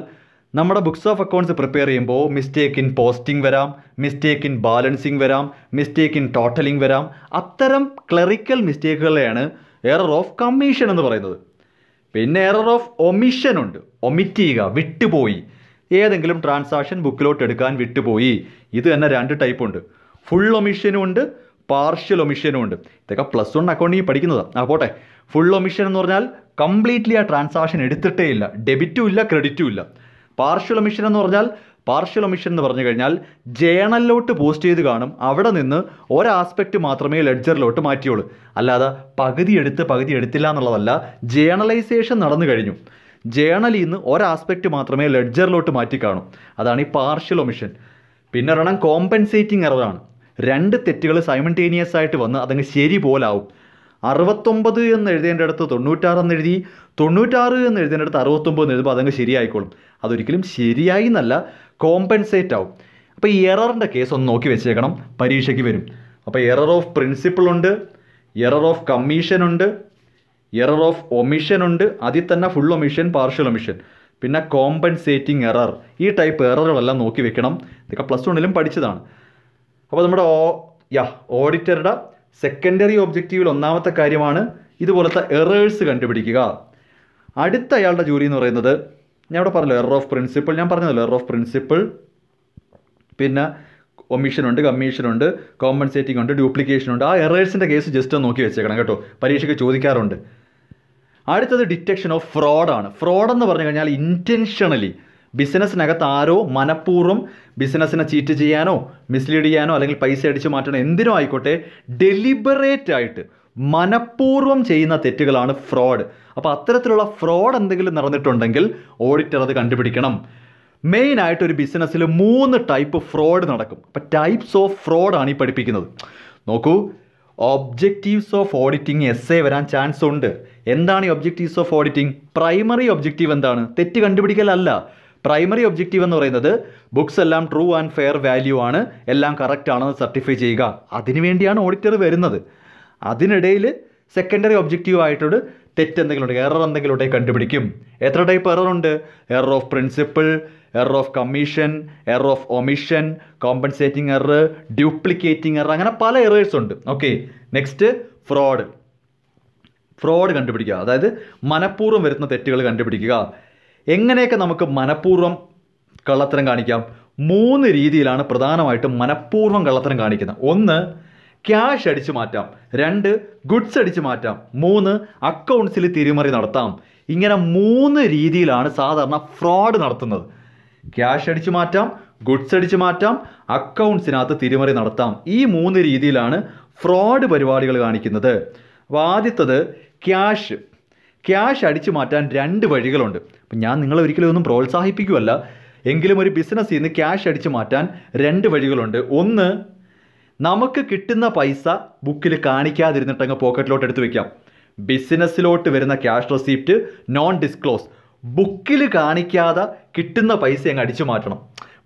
നമ്മുടെ ബുക്സ് ഓഫ് അക്കൗണ്ട്സ് പ്രിപ്പയർ ചെയ്യുമ്പോൾ മിസ്റ്റേക്ക് ഇൻ പോസ്റ്റിംഗ് വരാം മിസ്റ്റേക്ക് ഇൻ ബാലൻസിങ് വരാം മിസ്റ്റേക്ക് ഇൻ ടോട്ടലിംഗ് വരാം അത്തരം ക്ലറിക്കൽ മിസ്റ്റേക്കുകളെയാണ് എറർ ഓഫ് കമ്മീഷൻ എന്ന് പറയുന്നത് പിന്നെ എറർ ഓഫ് ഒമിഷൻ ഉണ്ട് ഒമിറ്റ് ചെയ്യുക വിട്ടുപോയി ഏതെങ്കിലും ട്രാൻസാക്ഷൻ ബുക്കിലോട്ട് എടുക്കാൻ വിട്ടുപോയി ഇത് തന്നെ രണ്ട് ടൈപ്പ് ഉണ്ട് ഫുൾ ഒമിഷനും ഉണ്ട് പാർഷ്യൽ ഒമിഷനും ഉണ്ട് ഇതൊക്കെ പ്ലസ് വൺ അക്കൗണ്ടിങ് പഠിക്കുന്നതാണ് ആ പോട്ടെ ഫുൾ ഒമിഷൻ എന്ന് പറഞ്ഞാൽ കംപ്ലീറ്റ്ലി ആ ട്രാൻസാക്ഷൻ എടുത്തിട്ടേ ഇല്ല ഡെബിറ്റും ഇല്ല ക്രെഡിറ്റും ഇല്ല പാർഷ്യൽ ഒമിഷൻ എന്ന് പറഞ്ഞാൽ പാർഷ്യൽ ഒമിഷൻ എന്ന് പറഞ്ഞു കഴിഞ്ഞാൽ ജേണലിലോട്ട് പോസ്റ്റ് ചെയ്ത് കാണും അവിടെ നിന്ന് ഒരാസ്പെക്റ്റ് മാത്രമേ ലെഡ്ജറിലോട്ട് മാറ്റിയുള്ളൂ അല്ലാതെ പകുതി എടുത്ത് പകുതി എടുത്തില്ല എന്നുള്ളതല്ല ജേണലൈസേഷൻ നടന്നു കഴിഞ്ഞു ജേണലിൽ നിന്ന് ഒരാസ്പെക്റ്റ് മാത്രമേ ലെഡ്ജറിലോട്ട് മാറ്റി കാണൂ അതാണ് ഈ പാർഷ്യൽ ഒമിഷൻ പിന്നെ ഒരെണ്ണം കോമ്പൻസേറ്റിംഗ് എററാണ് രണ്ട് തെറ്റുകൾ സൈമൻറ്റേനിയസ് ആയിട്ട് വന്ന് അതങ്ങ് ശരി പോലാവും അറുപത്തൊമ്പത് എന്ന് എഴുതേണ്ട അടുത്ത് തൊണ്ണൂറ്റാറ് എന്ന് എഴുതി തൊണ്ണൂറ്റാറ് എന്ന് എഴുതേണ്ട അടുത്ത് അറുപത്തൊമ്പത് എന്ന് എഴുതുമ്പോൾ അതങ്ങ് ശരിയായിക്കോളും അതൊരിക്കലും ശരിയായി എന്നല്ല കോമ്പൻസേറ്റ് ആവും അപ്പോൾ ഈ എററിൻ്റെ കേസ് ഒന്ന് നോക്കി വെച്ചേക്കണം പരീക്ഷയ്ക്ക് വരും അപ്പോൾ എറർ ഓഫ് പ്രിൻസിപ്പിൾ ഉണ്ട് എറർ ഓഫ് കമ്മീഷൻ ഉണ്ട് എറർ ഓഫ് ഒമിഷൻ ഉണ്ട് അതിൽ തന്നെ ഫുൾ ഒമിഷൻ പാർഷ്യൽ ഒമിഷൻ പിന്നെ കോമ്പൻസേറ്റിംഗ് എറർ ഈ ടൈപ്പ് എററുകളെല്ലാം നോക്കി വെക്കണം ഇതൊക്കെ പ്ലസ് വണ്ണിലും പഠിച്ചതാണ് അപ്പോൾ നമ്മുടെ ഓ യാ ഓഡിറ്ററുടെ സെക്കൻഡറി ഒബ്ജക്റ്റീവിൽ ഒന്നാമത്തെ കാര്യമാണ് ഇതുപോലത്തെ എറേഴ്സ് കണ്ടുപിടിക്കുക അടുത്ത അയാളുടെ ജോലി എന്ന് പറയുന്നത് ഞാൻ ഇവിടെ പറഞ്ഞല്ലോ എറർ ഓഫ് പ്രിൻസിപ്പിൾ ഞാൻ പറഞ്ഞതല്ലോ എറർ ഓഫ് പ്രിൻസിപ്പിൾ പിന്നെ ഒമിഷനുണ്ട് കമ്മീഷനുണ്ട് കോമ്പൻസേറ്റിംഗ് ഉണ്ട് ഡ്യൂപ്ലിക്കേഷൻ ഉണ്ട് ആ എറേഴ്സിൻ്റെ കേസ് ജസ്റ്റ് നോക്കി വെച്ചേക്കണം കേട്ടോ പരീക്ഷയ്ക്ക് ചോദിക്കാറുണ്ട് അടുത്തത് ഡിറ്റക്ഷൻ ഓഫ് ഫ്രോഡാണ് ഫ്രോഡെന്ന് പറഞ്ഞു കഴിഞ്ഞാൽ ഇൻറ്റൻഷണലി ബിസിനസ്സിനകത്ത് ആരോ മനഃപൂർവ്വം ബിസിനസ്സിനെ ചീറ്റ് ചെയ്യാനോ മിസ്ലീഡ് ചെയ്യാനോ അല്ലെങ്കിൽ പൈസ അടിച്ച് മാറ്റണോ എന്തിനോ ആയിക്കോട്ടെ ഡെലിബറേറ്റ് ആയിട്ട് മനഃപൂർവ്വം ചെയ്യുന്ന തെറ്റുകളാണ് ഫ്രോഡ് അപ്പോൾ അത്തരത്തിലുള്ള ഫ്രോഡ് എന്തെങ്കിലും നടന്നിട്ടുണ്ടെങ്കിൽ ഓഡിറ്റർ അത് കണ്ടുപിടിക്കണം മെയിൻ ആയിട്ട് ഒരു ബിസിനസ്സിൽ മൂന്ന് ടൈപ്പ് ഫ്രോഡ് നടക്കും അപ്പോൾ ടൈപ്സ് ഓഫ് ഫ്രോഡാണ് ഈ പഠിപ്പിക്കുന്നത് നോക്കൂ objectives of auditing S A വരാൻ ചാൻസ് ഉണ്ട് എന്താണ് ഈ objectives of auditing primary objective എന്താണ് തെറ്റ് കണ്ടുപിടിക്കലല്ല പ്രൈമറി ഒബ്ജക്റ്റീവ് എന്ന് പറയുന്നത് ബുക്സ് എല്ലാം ട്രൂ ആൻഡ് ഫെയർ വാല്യൂ ആണ് എല്ലാം കറക്റ്റ് ആണെന്ന് സർട്ടിഫൈ ചെയ്യുക അതിനുവേണ്ടിയാണ് ഓഡിറ്റർ വരുന്നത് അതിനിടയിൽ സെക്കൻഡറി ഒബ്ജക്റ്റീവ് ആയിട്ടൊരു തെറ്റ് എന്തെങ്കിലും ഉണ്ട് എറർ എന്തെങ്കിലും ഉണ്ടെങ്കിൽ കണ്ടുപിടിക്കും എത്ര ടൈപ്പ് എറർ ഉണ്ട് error of principle error of commission error of omission compensating error duplicating error അങ്ങനെ പല എറേഴ്സ് ഉണ്ട് ഓക്കെ നെക്സ്റ്റ് ഫ്രോഡ് ഫ്രോഡ് കണ്ടുപിടിക്കുക അതായത് മനഃപൂർവ്വം വരുന്ന തെറ്റുകൾ കണ്ടുപിടിക്കുക എങ്ങനെയൊക്കെ നമുക്ക് മനഃപൂർവ്വം കള്ളത്തരം കാണിക്കാം മൂന്ന് രീതിയിലാണ് പ്രധാനമായിട്ടും മനഃപൂർവ്വം കള്ളത്തരം കാണിക്കുന്നത് ഒന്ന് ക്യാഷ് അടിച്ചു മാറ്റാം രണ്ട് ഗുഡ്സ് അടിച്ചു മാറ്റാം മൂന്ന് അക്കൗണ്ട്സിൽ തിരിമറി നടത്താം ഇങ്ങനെ മൂന്ന് രീതിയിലാണ് സാധാരണ ഫ്രോഡ് നടത്തുന്നത് ക്യാഷ് അടിച്ചു മാറ്റാം ഗുഡ്സ് അടിച്ചു മാറ്റാം അക്കൗണ്ട്സിനകത്ത് തിരിമറി നടത്താം ഈ മൂന്ന് രീതിയിലാണ് ഫ്രോഡ് പരിപാടികൾ കാണിക്കുന്നത് അപ്പോൾ ആദ്യത്തത് ക്യാഷ് ക്യാഷ് അടിച്ചു മാറ്റാൻ രണ്ട് വഴികളുണ്ട് അപ്പം ഞാൻ നിങ്ങളെ ഒരിക്കലും ഒന്നും പ്രോത്സാഹിപ്പിക്കുമല്ല എങ്കിലും ഒരു ബിസിനസ്സിൽ നിന്ന് ക്യാഷ് അടിച്ചു മാറ്റാൻ രണ്ട് വഴികളുണ്ട് ഒന്ന് നമുക്ക് കിട്ടുന്ന പൈസ ബുക്കിൽ കാണിക്കാതിരുന്നിട്ട് അങ്ങ് പോക്കറ്റിലോട്ട് എടുത്ത് വെക്കാം ബിസിനസ്സിലോട്ട് വരുന്ന ക്യാഷ് റെസീപ്റ്റ് നോൺ ഡിസ്ക്ലോസ് ബുക്കിൽ കാണിക്കാതെ കിട്ടുന്ന പൈസ അങ്ങ് അടിച്ചു മാറ്റണം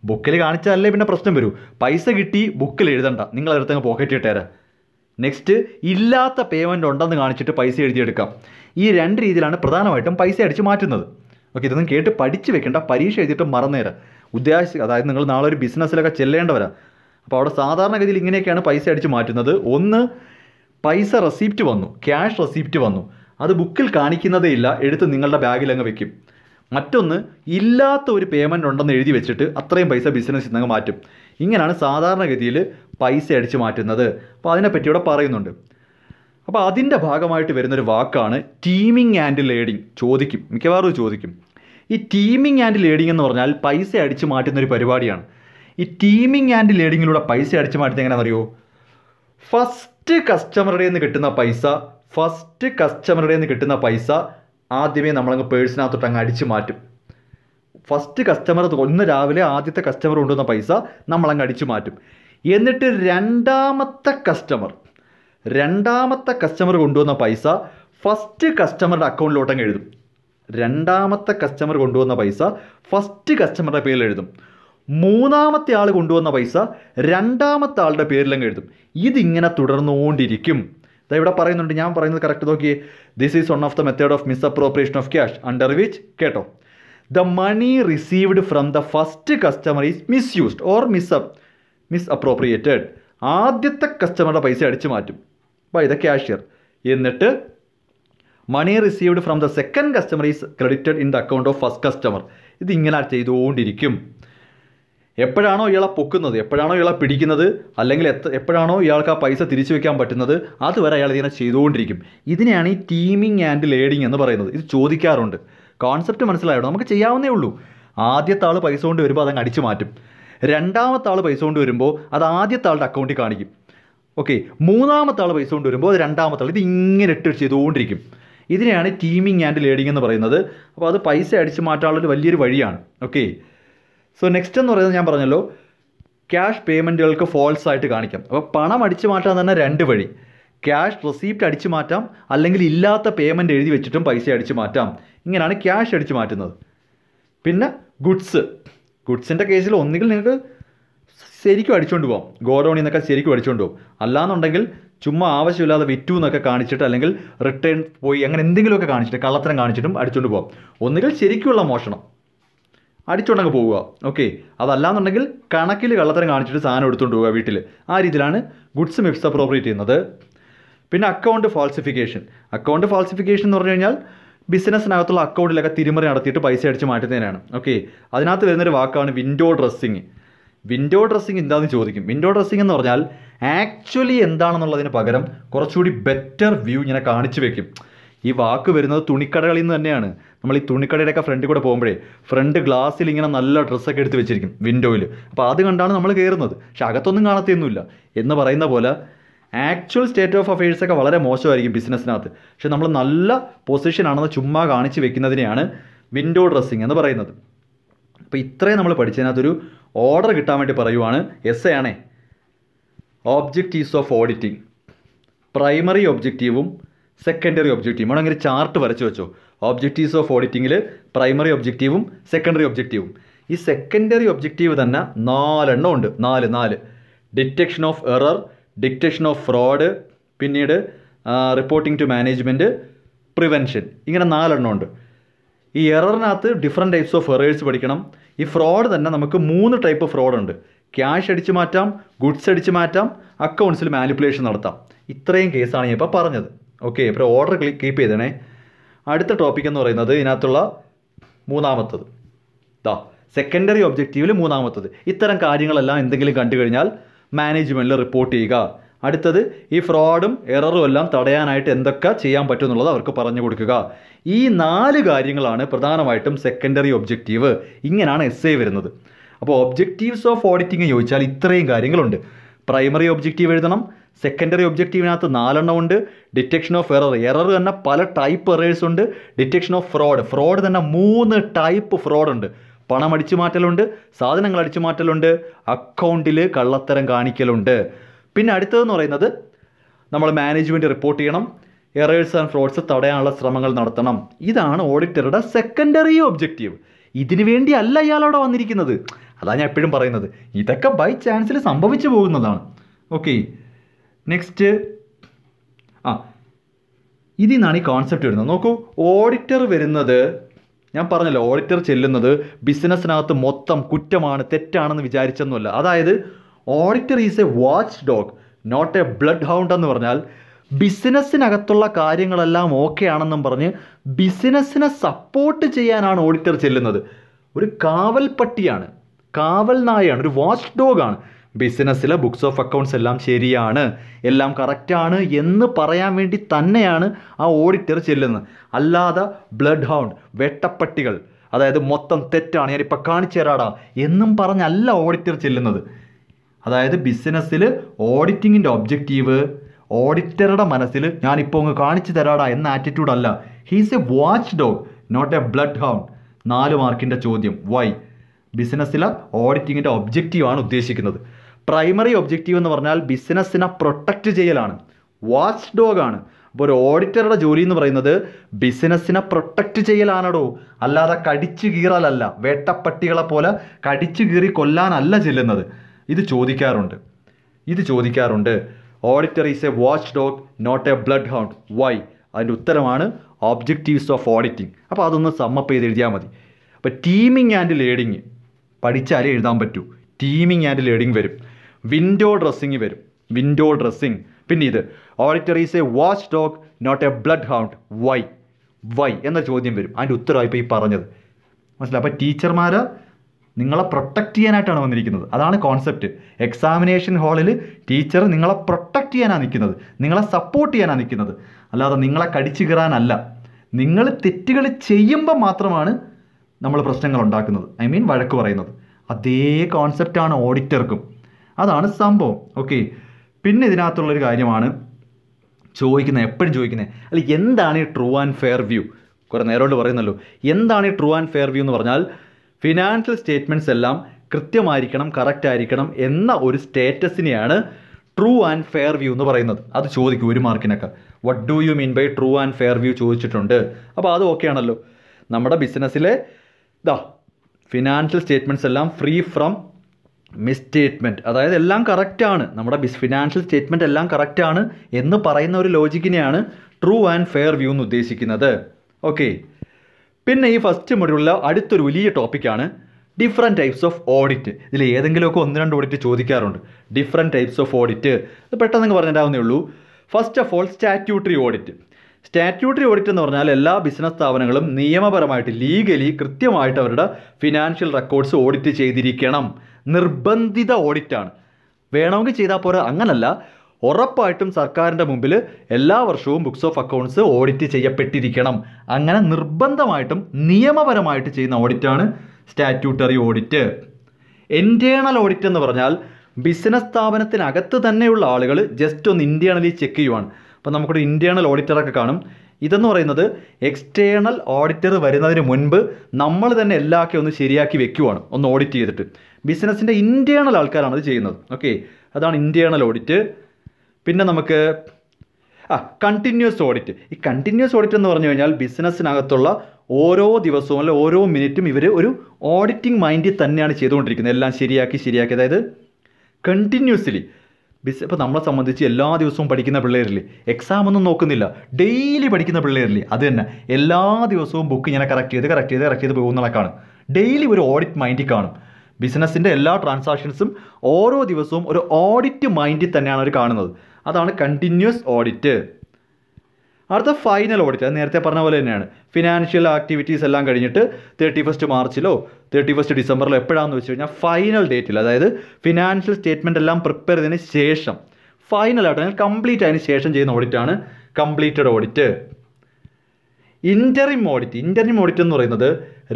ബുക്കിൽ കാണിച്ചാലേ പിന്നെ പ്രശ്നം വരൂ പൈസ കിട്ടി ബുക്കിൽ എഴുതണ്ട നിങ്ങളെടുത്തങ്ങ് പോക്കറ്റ് ഇട്ടേരാ നെക്സ്റ്റ് ഇല്ലാത്ത പേയ്മെൻ്റ് ഉണ്ടെന്ന് കാണിച്ചിട്ട് പൈസ എഴുതിയെടുക്കാം ഈ രണ്ട് രീതിയിലാണ് പ്രധാനമായിട്ടും പൈസ അടിച്ച് മാറ്റുന്നത് ഓക്കെ ഇതൊന്നും കേട്ട് പഠിച്ച് വെക്കേണ്ട പരീക്ഷ എഴുതിയിട്ട് മറന്നേരം ഉദ്ദേശ അതായത് നിങ്ങൾ നാളെ ഒരു ബിസിനസ്സിലൊക്കെ ചെല്ലേണ്ടവരാ അപ്പോൾ അവിടെ സാധാരണഗതിയിൽ ഇങ്ങനെയൊക്കെയാണ് പൈസ അടിച്ച് മാറ്റുന്നത് ഒന്ന് പൈസ റെസിപ്റ്റ് വന്നു ക്യാഷ് റെസിപ്റ്റ് വന്നു അത് ബുക്കിൽ കാണിക്കുന്നതേ ഇല്ല എടുത്ത് നിങ്ങളുടെ ബാഗിൽ അങ്ങ് വെക്കും മറ്റൊന്ന് ഇല്ലാത്ത ഒരു പേയ്മെൻ്റ് ഉണ്ടെന്ന് എഴുതി വെച്ചിട്ട് അത്രയും പൈസ ബിസിനസ്സിൽ നിന്ന് മാറ്റും ഇങ്ങനെയാണ് സാധാരണഗതിയിൽ പൈസ അടിച്ചു മാറ്റുന്നത് അപ്പോൾ അതിനെപ്പറ്റി ഇവിടെ പറയുന്നുണ്ട് അപ്പോൾ അതിൻ്റെ ഭാഗമായിട്ട് വരുന്നൊരു വാക്കാണ് ടീമിംഗ് ആൻഡ് ലേഡിങ് ചോദിക്കും മിക്കവാറും ചോദിക്കും ഈ ടീമിംഗ് ആൻഡ് ലേഡിംഗ് എന്ന് പറഞ്ഞാൽ പൈസ അടിച്ചു മാറ്റുന്ന ഒരു പരിപാടിയാണ് ഈ ടീമിംഗ് ആൻഡ് ലേഡിങ്ങിലൂടെ പൈസ അടിച്ചു മാറ്റുന്നത് എങ്ങനെയാണെന്നറിയോ ഫസ്റ്റ് കസ്റ്റമറുടെ നിന്ന് കിട്ടുന്ന പൈസ ഫസ്റ്റ് കസ്റ്റമറുടെ നിന്ന് കിട്ടുന്ന പൈസ ആദ്യമേ നമ്മളങ്ങ് പേഴ്സിനകത്തോട്ട് അങ്ങ് അടിച്ചു മാറ്റും ഫസ്റ്റ് കസ്റ്റമർ ഒന്ന് രാവിലെ ആദ്യത്തെ കസ്റ്റമർ കൊണ്ടുവന്ന പൈസ നമ്മളങ്ങ് അടിച്ചു മാറ്റും എന്നിട്ട് രണ്ടാമത്തെ കസ്റ്റമർ രണ്ടാമത്തെ കസ്റ്റമർ കൊണ്ടുവന്ന പൈസ ഫസ്റ്റ് കസ്റ്റമറുടെ അക്കൗണ്ടിലോട്ടങ്ങ് എഴുതും രണ്ടാമത്തെ കസ്റ്റമർ കൊണ്ടുവന്ന പൈസ ഫസ്റ്റ് കസ്റ്റമറുടെ പേരിൽ എഴുതും മൂന്നാമത്തെ ആൾ കൊണ്ടുവന്ന പൈസ രണ്ടാമത്തെ ആളുടെ പേരിലങ്ങ് എഴുതും ഇതിങ്ങനെ തുടർന്നുകൊണ്ടിരിക്കും ഇതാ ഇവിടെ പറയുന്നുണ്ട് ഞാൻ പറയുന്നത് കറക്റ്റ് നോക്കിയേ this is one of the method of misappropriation of cash under which കേട്ടോ the money received from the first customer is misused or mis misappropriated ആദ്യത്തെ കസ്റ്റമറുടെ പൈസ അടിച്ചു മാറ്റും ബൈ ദ ക്യാഷ്യർ എന്നിട്ട് money received from the second customer is credited in the account of first customer ഇതിങ്ങനെ ചെയ്തുകൊണ്ടിരിക്കും എപ്പോഴാണോ ഇയാളെ പൊക്കുന്നത് എപ്പോഴാണോ ഇയാളെ പിടിക്കുന്നത് അല്ലെങ്കിൽ എത്ര എപ്പോഴാണോ ഇയാൾക്ക് ആ പൈസ തിരിച്ചു വെക്കാൻ പറ്റുന്നത് അതുവരെ അയാൾ ഇതിനെ ചെയ്തുകൊണ്ടിരിക്കും ഇതിനെയാണ് ഈ ടീമിങ് ആൻഡ് ലേഡിങ് എന്ന് പറയുന്നത് ഇത് ചോദിക്കാറുണ്ട് കോൺസെപ്റ്റ് മനസ്സിലായോ നമുക്ക് ചെയ്യാവുന്നേ ഉള്ളൂ ആദ്യത്തെ ആൾ പൈസ കൊണ്ട് വരുമ്പോൾ അതങ്ങ് അടിച്ചു മാറ്റും രണ്ടാമത്തെ ആൾ പൈസ കൊണ്ട് വരുമ്പോൾ അത് ആദ്യത്തെ ആളുടെ അക്കൗണ്ടിൽ കാണിക്കും ഓക്കെ മൂന്നാമത്തെ ആൾ പൈസ കൊണ്ട് വരുമ്പോൾ അത് രണ്ടാമത്തെ ആൾ ഇത് ഇങ്ങനെ ഇട്ട് ചെയ്തുകൊണ്ടിരിക്കും ഇതിനെയാണ് ടീമിങ് ആൻഡ് ലേഡിംഗ് എന്ന് പറയുന്നത് അപ്പോൾ അത് പൈസ അടിച്ച് മാറ്റാനുള്ളൊരു വലിയൊരു വഴിയാണ് ഓക്കെ സോ നെക്സ്റ്റ് എന്ന് പറയുന്നത് ഞാൻ പറഞ്ഞല്ലോ ക്യാഷ് പേയ്മെൻറ്റുകൾക്ക് ഫോൾസ് ആയിട്ട് കാണിക്കാം അപ്പോൾ പണം അടിച്ച് മാറ്റാൻ തന്നെ രണ്ട് വഴി ക്യാഷ് റെസീപ്റ്റ് അടിച്ച് മാറ്റാം അല്ലെങ്കിൽ ഇല്ലാത്ത പേയ്മെൻറ്റ് എഴുതി വെച്ചിട്ടും പൈസ അടിച്ച് മാറ്റാം ഇങ്ങനെയാണ് ക്യാഷ് അടിച്ച് മാറ്റുന്നത് പിന്നെ ഗുഡ്സ് ഗുഡ്സിൻ്റെ കേസിൽ ഒന്നുകിൽ നിങ്ങൾക്ക് ശരിക്കും അടിച്ചുകൊണ്ട് പോകാം ഗോഡൗണിൽ നിന്നൊക്കെ ശരിക്കും അടിച്ചുകൊണ്ട് പോകും അല്ലാന്നുണ്ടെങ്കിൽ ചുമ്മാ ആവശ്യമില്ലാതെ വിറ്റു എന്നൊക്കെ കാണിച്ചിട്ട് അല്ലെങ്കിൽ റിട്ടേൺ പോയി അങ്ങനെ എന്തെങ്കിലുമൊക്കെ കാണിച്ചിട്ട് കള്ളത്തരം കാണിച്ചിട്ടും അടിച്ചുകൊണ്ട് പോകാം ഒന്നുകിൽ ശരിക്കുള്ള മോഷണം അടിച്ചുകൊണ്ടങ്ങ് പോവുക ഓക്കെ അതല്ലാന്നുണ്ടെങ്കിൽ കണക്കിൽ കള്ളത്തരം കാണിച്ചിട്ട് സാധനം എടുത്തുകൊണ്ട് പോവുക വീട്ടിൽ ആ രീതിയിലാണ് ഗുഡ്സ് മിക്സ് അപ്രോപ്രിയേറ്റ് ചെയ്യുന്നത് പിന്നെ അക്കൗണ്ട് ഫാൾസിഫിക്കേഷൻ അക്കൗണ്ട് ഫാൾസിഫിക്കേഷൻ എന്ന് പറഞ്ഞു കഴിഞ്ഞാൽ ബിസിനസ്സിനകത്തുള്ള അക്കൗണ്ടിലൊക്കെ തിരിമറി നടത്തിയിട്ട് പൈസ അടിച്ച് മാറ്റുന്നതിനാണ് ഓക്കെ അതിനകത്ത് വരുന്നൊരു വാക്കാണ് വിൻഡോ ഡ്രസ്സിങ് വിൻഡോ ഡ്രസ്സിങ് എന്താണെന്ന് ചോദിക്കും വിൻഡോ ഡ്രസ്സിങ് എന്ന് പറഞ്ഞാൽ ആക്ച്വലി എന്താണെന്നുള്ളതിന് പകരം കുറച്ചുകൂടി ബെറ്റർ വ്യൂ ഇങ്ങനെ കാണിച്ചു വെക്കും ഈ വാക്ക് വരുന്നത് തുണിക്കടകളിൽ നിന്ന് തന്നെയാണ് നമ്മൾ ഈ തുണിക്കടയുടെയൊക്കെ ഫ്രണ്ടിൽ കൂടെ പോകുമ്പോഴേ ഫ്രണ്ട് ഗ്ലാസ്സിൽ ഇങ്ങനെ നല്ല ഡ്രസ്സൊക്കെ എടുത്ത് വെച്ചിരിക്കും വിൻഡോയിൽ അപ്പോൾ അത് കണ്ടാണ് നമ്മൾ കയറുന്നത് പക്ഷെ അകത്തൊന്നും കാണത്തൊന്നുമില്ല എന്ന് പറയുന്ന പോലെ ആക്ച്വൽ സ്റ്റേറ്റ് ഓഫ് അഫയേഴ്സൊക്കെ വളരെ മോശമായിരിക്കും ബിസിനസ്സിനകത്ത് പക്ഷേ നമ്മൾ നല്ല പൊസിഷനാണെന്ന് ചുമ്മാ കാണിച്ച് വെക്കുന്നതിനെയാണ് വിൻഡോ ഡ്രസ്സിങ് എന്ന് പറയുന്നത് അപ്പോൾ ഇത്രയും നമ്മൾ പഠിച്ചതിനകത്തൊരു ഓർഡർ കിട്ടാൻ വേണ്ടി പറയുവാണ് എസ് എ ആണേ ഓബ്ജക്റ്റീവ്സ് ഓഫ് ഓഡിറ്റിംഗ് പ്രൈമറി ഒബ്ജക്റ്റീവും സെക്കൻഡറി ഒബ്ജക്റ്റീവും അവിടെ അങ്ങനെ ചാർട്ട് വരച്ച് വെച്ചോ ഓബ്ജക്റ്റീവ്സ് ഓഫ് ഓഡിറ്റിങ്ങിൽ പ്രൈമറി ഒബ്ജക്റ്റീവും സെക്കൻഡറി ഒബ്ജക്റ്റീവും ഈ സെക്കൻഡറി ഒബ്ജക്റ്റീവ് തന്നെ നാലെണ്ണം ഉണ്ട് നാല് നാല് detection of error dictation of fraud പിന്നീട് റിപ്പോർട്ടിംഗ് ടു മാനേജ്മെൻറ്റ് പ്രിവെൻഷൻ ഇങ്ങനെ നാലെണ്ണം ഉണ്ട് ഈ എററിനകത്ത് ഡിഫറെൻറ്റ് ടൈപ്സ് ഓഫ് എറേഴ്സ് പഠിക്കണം ഈ ഫ്രോഡ് തന്നെ നമുക്ക് മൂന്ന് ടൈപ്പ് ഫ്രോഡ് ഉണ്ട് ക്യാഷ് അടിച്ചു മാറ്റാം ഗുഡ്സ് അടിച്ചു മാറ്റാം അക്കൗണ്ട്സിൽ മാനിപ്പുലേഷൻ നടത്താം ഇത്രയും കേസാണ് ഞാൻ ഇപ്പോൾ പറഞ്ഞത് ഓക്കെ ഇപ്പോൾ ഓർഡർ ക്ലിക്ക് കീപ്പ് ചെയ്തണേ അടുത്ത ടോപ്പിക് എന്ന് പറയുന്നത് ഇതിനകത്തുള്ള മൂന്നാമത്തത് ദാ സെക്കൻഡറി ഒബ്ജക്റ്റീവിൽ മൂന്നാമത്തത് ഇത്തരം കാര്യങ്ങളെല്ലാം എന്തെങ്കിലും കണ്ടു കഴിഞ്ഞാൽ മാനേജ്മെൻറ്റിൽ റിപ്പോർട്ട് ചെയ്യുക അടുത്തത് ഈ ഫ്രോഡും എററും എല്ലാം തടയാനായിട്ട് എന്തൊക്കെ ചെയ്യാൻ പറ്റും എന്നുള്ളത് അവർക്ക് പറഞ്ഞു കൊടുക്കുക ഈ നാല് കാര്യങ്ങളാണ് പ്രധാനമായിട്ടും സെക്കൻഡറി ഒബ്ജക്റ്റീവ് ഇങ്ങനെയാണ് എസ് എ വരുന്നത് അപ്പോൾ ഒബ്ജക്റ്റീവ്സ് ഓഫ് ഓഡിറ്റിംഗ് ചോദിച്ചാൽ ഇത്രയും കാര്യങ്ങളുണ്ട് പ്രൈമറി ഒബ്ജക്റ്റീവ് എഴുതണം സെക്കൻഡറി ഒബ്ജക്റ്റീവിനകത്ത് നാലെണ്ണം ഉണ്ട് ഡിറ്റക്ഷൻ ഓഫ് എറർ എറർ തന്നെ പല ടൈപ്പ് എറേഴ്സ് ഉണ്ട് ഡിറ്റക്ഷൻ ഓഫ് ഫ്രോഡ് ഫ്രോഡ് തന്നെ മൂന്ന് ടൈപ്പ് ഫ്രോഡ് ഉണ്ട് പണം അടിച്ചു മാറ്റലുണ്ട് സാധനങ്ങൾ അടിച്ചു മാറ്റലുണ്ട് അക്കൗണ്ടിൽ കള്ളത്തരം കാണിക്കലുണ്ട് പിന്നെ അടുത്തതെന്ന് പറയുന്നത് നമ്മൾ മാനേജ്മെൻറ്റ് റിപ്പോർട്ട് ചെയ്യണം എറേഴ്സ് ആൻഡ് ഫ്രോഡ്സ് തടയാനുള്ള ശ്രമങ്ങൾ നടത്തണം ഇതാണ് ഓഡിറ്ററുടെ സെക്കൻഡറി ഒബ്ജക്റ്റീവ് ഇതിനു വേണ്ടി അല്ല അവിടെ വന്നിരിക്കുന്നത് അതാണ് ഞാൻ എപ്പോഴും പറയുന്നത് ഇതൊക്കെ ബൈ ചാൻസിൽ സംഭവിച്ചു പോകുന്നതാണ് ഓക്കെ നെക്സ്റ്റ് ആ ഇതിൽ നിന്നാണ് ഈ കോൺസെപ്റ്റ് വരുന്നത് നോക്കൂ ഓഡിറ്റർ വരുന്നത് ഞാൻ പറഞ്ഞല്ലോ ഓഡിറ്റർ ചെല്ലുന്നത് ബിസിനസ്സിനകത്ത് മൊത്തം കുറ്റമാണ് തെറ്റാണെന്ന് വിചാരിച്ചെന്നുമല്ല അതായത് auditor is a watch dog not a blood bloodhound എന്ന് പറഞ്ഞാൽ ബിസിനസ്സിനകത്തുള്ള കാര്യങ്ങളെല്ലാം ഓക്കെ ആണെന്നും പറഞ്ഞ് ബിസിനസ്സിനെ സപ്പോർട്ട് ചെയ്യാനാണ് ഓഡിറ്റർ ചെല്ലുന്നത് ഒരു കാവൽപ്പട്ടിയാണ് കാവൽ നായയാണ് ഒരു വാച്ച് ഡോഗാണ് ബിസിനസ്സിലെ ബുക്സ് ഓഫ് അക്കൗണ്ട്സ് എല്ലാം ശരിയാണ് എല്ലാം കറക്റ്റാണ് എന്ന് പറയാൻ വേണ്ടി തന്നെയാണ് ആ ഓഡിറ്റർ ചെല്ലുന്നത് അല്ലാതെ ബ്ലഡ് ഹൗണ്ട് വെട്ടപ്പട്ടികൾ അതായത് മൊത്തം തെറ്റാണ് ഞാനിപ്പോൾ കാണിച്ചു തരാടാ എന്നും പറഞ്ഞല്ല ഓഡിറ്റർ ചെല്ലുന്നത് അതായത് ബിസിനസ്സിൽ ഓഡിറ്റിങ്ങിൻ്റെ ഒബ്ജക്റ്റീവ് ഓഡിറ്ററുടെ മനസ്സിൽ ഞാനിപ്പോൾ അങ്ങ് കാണിച്ചു തരാടാ എന്ന ആറ്റിറ്റ്യൂഡല്ല he's a watch dog not a blood bloodhound നാല് മാർക്കിൻ്റെ ചോദ്യം വൈ ബിസിനസ്സിലെ ഓഡിറ്റിങ്ങിൻ്റെ ഒബ്ജക്റ്റീവാണ് ഉദ്ദേശിക്കുന്നത് പ്രൈമറി ഒബ്ജക്റ്റീവ് എന്ന് പറഞ്ഞാൽ ബിസിനസ്സിനെ പ്രൊട്ടക്റ്റ് ചെയ്യലാണ് വാച്ച് ഡോഗാണ് അപ്പോൾ ഒരു ഓഡിറ്ററുടെ ജോലി എന്ന് പറയുന്നത് ബിസിനസ്സിനെ പ്രൊട്ടക്റ്റ് ചെയ്യലാണടോ അല്ലാതെ കടിച്ചു കീറലല്ല വേട്ടപ്പട്ടികളെ പോലെ കടിച്ചു കീറി കൊല്ലാനല്ല ചെല്ലുന്നത് ഇത് ചോദിക്കാറുണ്ട് ഇത് ചോദിക്കാറുണ്ട് auditor is a watch dog not a blood hound why അതിൻ്റെ ഉത്തരമാണ് ഒബ്ജക്റ്റീവ്സ് ഓഫ് ഓഡിറ്റിംഗ് അപ്പോൾ അതൊന്ന് സമ്മപ്പ് ചെയ്ത് എഴുതിയാൽ മതി അപ്പോൾ ടീമിങ് ആൻഡ് ലേഡിങ് പഠിച്ചാലേ എഴുതാൻ പറ്റൂ ടീമിങ് ആൻഡ് ലേണിംഗ് വരും വിൻഡോ ഡ്രസ്സിങ് വരും വിൻഡോ ഡ്രസ്സിങ് പിന്നെ ഇത് auditor is a watch dog not a blood hound why why എന്ന ചോദ്യം വരും അതിൻ്റെ ഉത്തരമായി ഇപ്പോൾ ഈ പറഞ്ഞത് മനസ്സിലായി അപ്പോൾ ടീച്ചർമാർ നിങ്ങളെ പ്രൊട്ടക്റ്റ് ചെയ്യാനായിട്ടാണ് വന്നിരിക്കുന്നത് അതാണ് കോൺസെപ്റ്റ് എക്സാമിനേഷൻ ഹാളിൽ ടീച്ചർ നിങ്ങളെ പ്രൊട്ടക്റ്റ് ചെയ്യാനാണ് നിൽക്കുന്നത് നിങ്ങളെ സപ്പോർട്ട് ചെയ്യാനാണ് നിൽക്കുന്നത് അല്ലാതെ നിങ്ങളെ കടിച്ചു കയറാനല്ല നിങ്ങൾ തെറ്റുകൾ ചെയ്യുമ്പോൾ മാത്രമാണ് നമ്മൾ പ്രശ്നങ്ങൾ ഉണ്ടാക്കുന്നത് ഐ മീൻ വഴക്ക് പറയുന്നത് അതേ കോൺസെപ്റ്റാണ് ഓഡിറ്റർക്കും അതാണ് സംഭവം ഓക്കെ പിന്നെ ഇതിനകത്തുള്ളൊരു കാര്യമാണ് ചോദിക്കുന്നത് എപ്പോഴും ചോദിക്കുന്നത് അല്ല എന്താണ് ഈ ട്രൂ ആൻഡ് ഫെയർ വ്യൂ കുറേ നേരോട്ട് പറയുന്നല്ലോ എന്താണ് ഈ ട്രൂ ആൻഡ് ഫെയർ വ്യൂ എന്ന് പറഞ്ഞാൽ ഫിനാൻഷ്യൽ സ്റ്റേറ്റ്മെൻറ്റ്സ് എല്ലാം കൃത്യമായിരിക്കണം കറക്റ്റ് ആയിരിക്കണം എന്ന ഒരു സ്റ്റേറ്റസിനെയാണ് ട്രൂ ആൻഡ് ഫെയർ വ്യൂ എന്ന് പറയുന്നത് അത് ചോദിക്കും ഒരു മാർക്കിനൊക്കെ what do you mean by true and fair view ചോദിച്ചിട്ടുണ്ട് അപ്പോൾ അത് ഓക്കെ ആണല്ലോ നമ്മുടെ ബിസിനസ്സിലെ ഇതാ ഫിനാൻഷ്യൽ സ്റ്റേറ്റ്മെൻറ്റ്സ് എല്ലാം ഫ്രീ ഫ്രം മിസ് സ്റ്റേറ്റ്മെൻറ്റ് അതായത് എല്ലാം കറക്റ്റാണ് നമ്മുടെ ബിസ് ഫിനാൻഷ്യൽ സ്റ്റേറ്റ്മെൻറ്റ് എല്ലാം കറക്റ്റാണ് എന്ന് പറയുന്ന ഒരു ലോജിക്കിനെയാണ് ട്രൂ ആൻഡ് ഫെയർ വ്യൂ എന്ന് ഉദ്ദേശിക്കുന്നത് ഓക്കെ പിന്നെ ഈ ഫസ്റ്റ് മൊഡ്യൂളിലെ അടുത്തൊരു വലിയ ടോപ്പിക്കാണ് ഡിഫറെൻറ്റ് ടൈപ്സ് ഓഫ് ഓഡിറ്റ് ഇതിൽ ഏതെങ്കിലുമൊക്കെ ഒന്ന് രണ്ട് ഓഡിറ്റ് ചോദിക്കാറുണ്ട് ഡിഫറെൻറ്റ് ടൈപ്സ് ഓഫ് ഓഡിറ്റ് അത് പെട്ടെന്ന് പറഞ്ഞിട്ടാവുന്നേ ഉള്ളൂ first of all statutory audit statutory audit എന്ന് പറഞ്ഞാൽ എല്ലാ ബിസിനസ് സ്ഥാപനങ്ങളും നിയമപരമായിട്ട് ലീഗലി കൃത്യമായിട്ട് അവരുടെ ഫിനാൻഷ്യൽ റെക്കോർഡ്സ് ഓഡിറ്റ് ചെയ്തിരിക്കണം നിർബന്ധിത ഓഡിറ്റാണ് വേണമെങ്കിൽ ചെയ്താൽ പോരാ അങ്ങനല്ല ഉറപ്പായിട്ടും സർക്കാരിൻ്റെ മുമ്പിൽ എല്ലാ വർഷവും ബുക്സ് ഓഫ് അക്കൗണ്ട്സ് ഓഡിറ്റ് ചെയ്യപ്പെട്ടിരിക്കണം അങ്ങനെ നിർബന്ധമായിട്ടും നിയമപരമായിട്ട് ചെയ്യുന്ന ഓഡിറ്റാണ് സ്റ്റാറ്റ്യൂട്ടറി ഓഡിറ്റ് ഇൻറ്റേണൽ ഓഡിറ്റ് എന്ന് പറഞ്ഞാൽ ബിസിനസ് സ്ഥാപനത്തിനകത്ത് തന്നെയുള്ള ആളുകൾ ജസ്റ്റ് ഒന്ന് ഇൻറ്റേണലി ചെക്ക് ചെയ്യുവാണ് അപ്പോൾ നമുക്കൊരു ഇൻറ്റേണൽ ഓഡിറ്ററൊക്കെ കാണും ഇതെന്ന് പറയുന്നത് എക്സ്റ്റേണൽ ഓഡിറ്റർ വരുന്നതിന് മുൻപ് നമ്മൾ തന്നെ എല്ലാമൊക്കെ ഒന്ന് ശരിയാക്കി വെക്കുവാണ് ഒന്ന് ഓഡിറ്റ് ചെയ്തിട്ട് ബിസിനസ്സിൻ്റെ ഇൻറ്റേണൽ ആൾക്കാരാണ് അത് ചെയ്യുന്നത് ഓക്കെ അതാണ് ഇൻറ്റേണൽ ഓഡിറ്റ് പിന്നെ നമുക്ക് ആ കണ്ടിന്യൂസ് ഓഡിറ്റ് ഈ കണ്ടിന്യൂസ് ഓഡിറ്റ് എന്ന് പറഞ്ഞു കഴിഞ്ഞാൽ ബിസിനസ്സിനകത്തുള്ള ഓരോ ദിവസവും അല്ലെ ഓരോ മിനിറ്റും ഇവർ ഒരു ഓഡിറ്റിംഗ് മൈൻഡിൽ തന്നെയാണ് ചെയ്തുകൊണ്ടിരിക്കുന്നത് എല്ലാം ശരിയാക്കി ശരിയാക്കി അതായത് കണ്ടിന്യൂസ്ലി ബിസ് ഇപ്പോൾ നമ്മളെ സംബന്ധിച്ച് എല്ലാ ദിവസവും പഠിക്കുന്ന പിള്ളേരില്ലേ എക്സാം ഒന്നും നോക്കുന്നില്ല ഡെയിലി പഠിക്കുന്ന പിള്ളേരില്ലേ അത് തന്നെ എല്ലാ ദിവസവും ബുക്ക് ഇങ്ങനെ കറക്റ്റ് ചെയ്ത് കറക്റ്റ് ചെയ്ത് കറക്റ്റ് ചെയ്ത് പോകുന്ന കണക്കാണ് ഡെയിലി ഒരു ഓഡിറ്റ് മൈൻഡിൽ കാണും ബിസിനസ്സിൻ്റെ എല്ലാ ട്രാൻസാക്ഷൻസും ഓരോ ദിവസവും ഒരു ഓഡിറ്റ് മൈൻഡിൽ തന്നെയാണ് അവർ കാണുന്നത് അതാണ് കണ്ടിന്യൂസ് ഓഡിറ്റ് അടുത്ത ഫൈനൽ ഓഡിറ്റ് അത് നേരത്തെ പറഞ്ഞ പോലെ തന്നെയാണ് ഫിനാൻഷ്യൽ ആക്ടിവിറ്റീസ് എല്ലാം കഴിഞ്ഞിട്ട് തേർട്ടി ഫസ്റ്റ് മാർച്ചിലോ തേർട്ടി ഫസ്റ്റ് ഡിസംബറിലോ എപ്പോഴാണെന്ന് വെച്ച് കഴിഞ്ഞാൽ ഫൈനൽ ഡേറ്റിൽ അതായത് ഫിനാൻഷ്യൽ സ്റ്റേറ്റ്മെൻ്റ് എല്ലാം പ്രിപ്പയർ ചെയ്തതിന് ശേഷം ഫൈനലായിട്ട് അല്ലെങ്കിൽ കംപ്ലീറ്റ് അതിന് ശേഷം ചെയ്യുന്ന ഓഡിറ്റാണ് completed audit interim audit interim audit എന്ന് പറയുന്നത്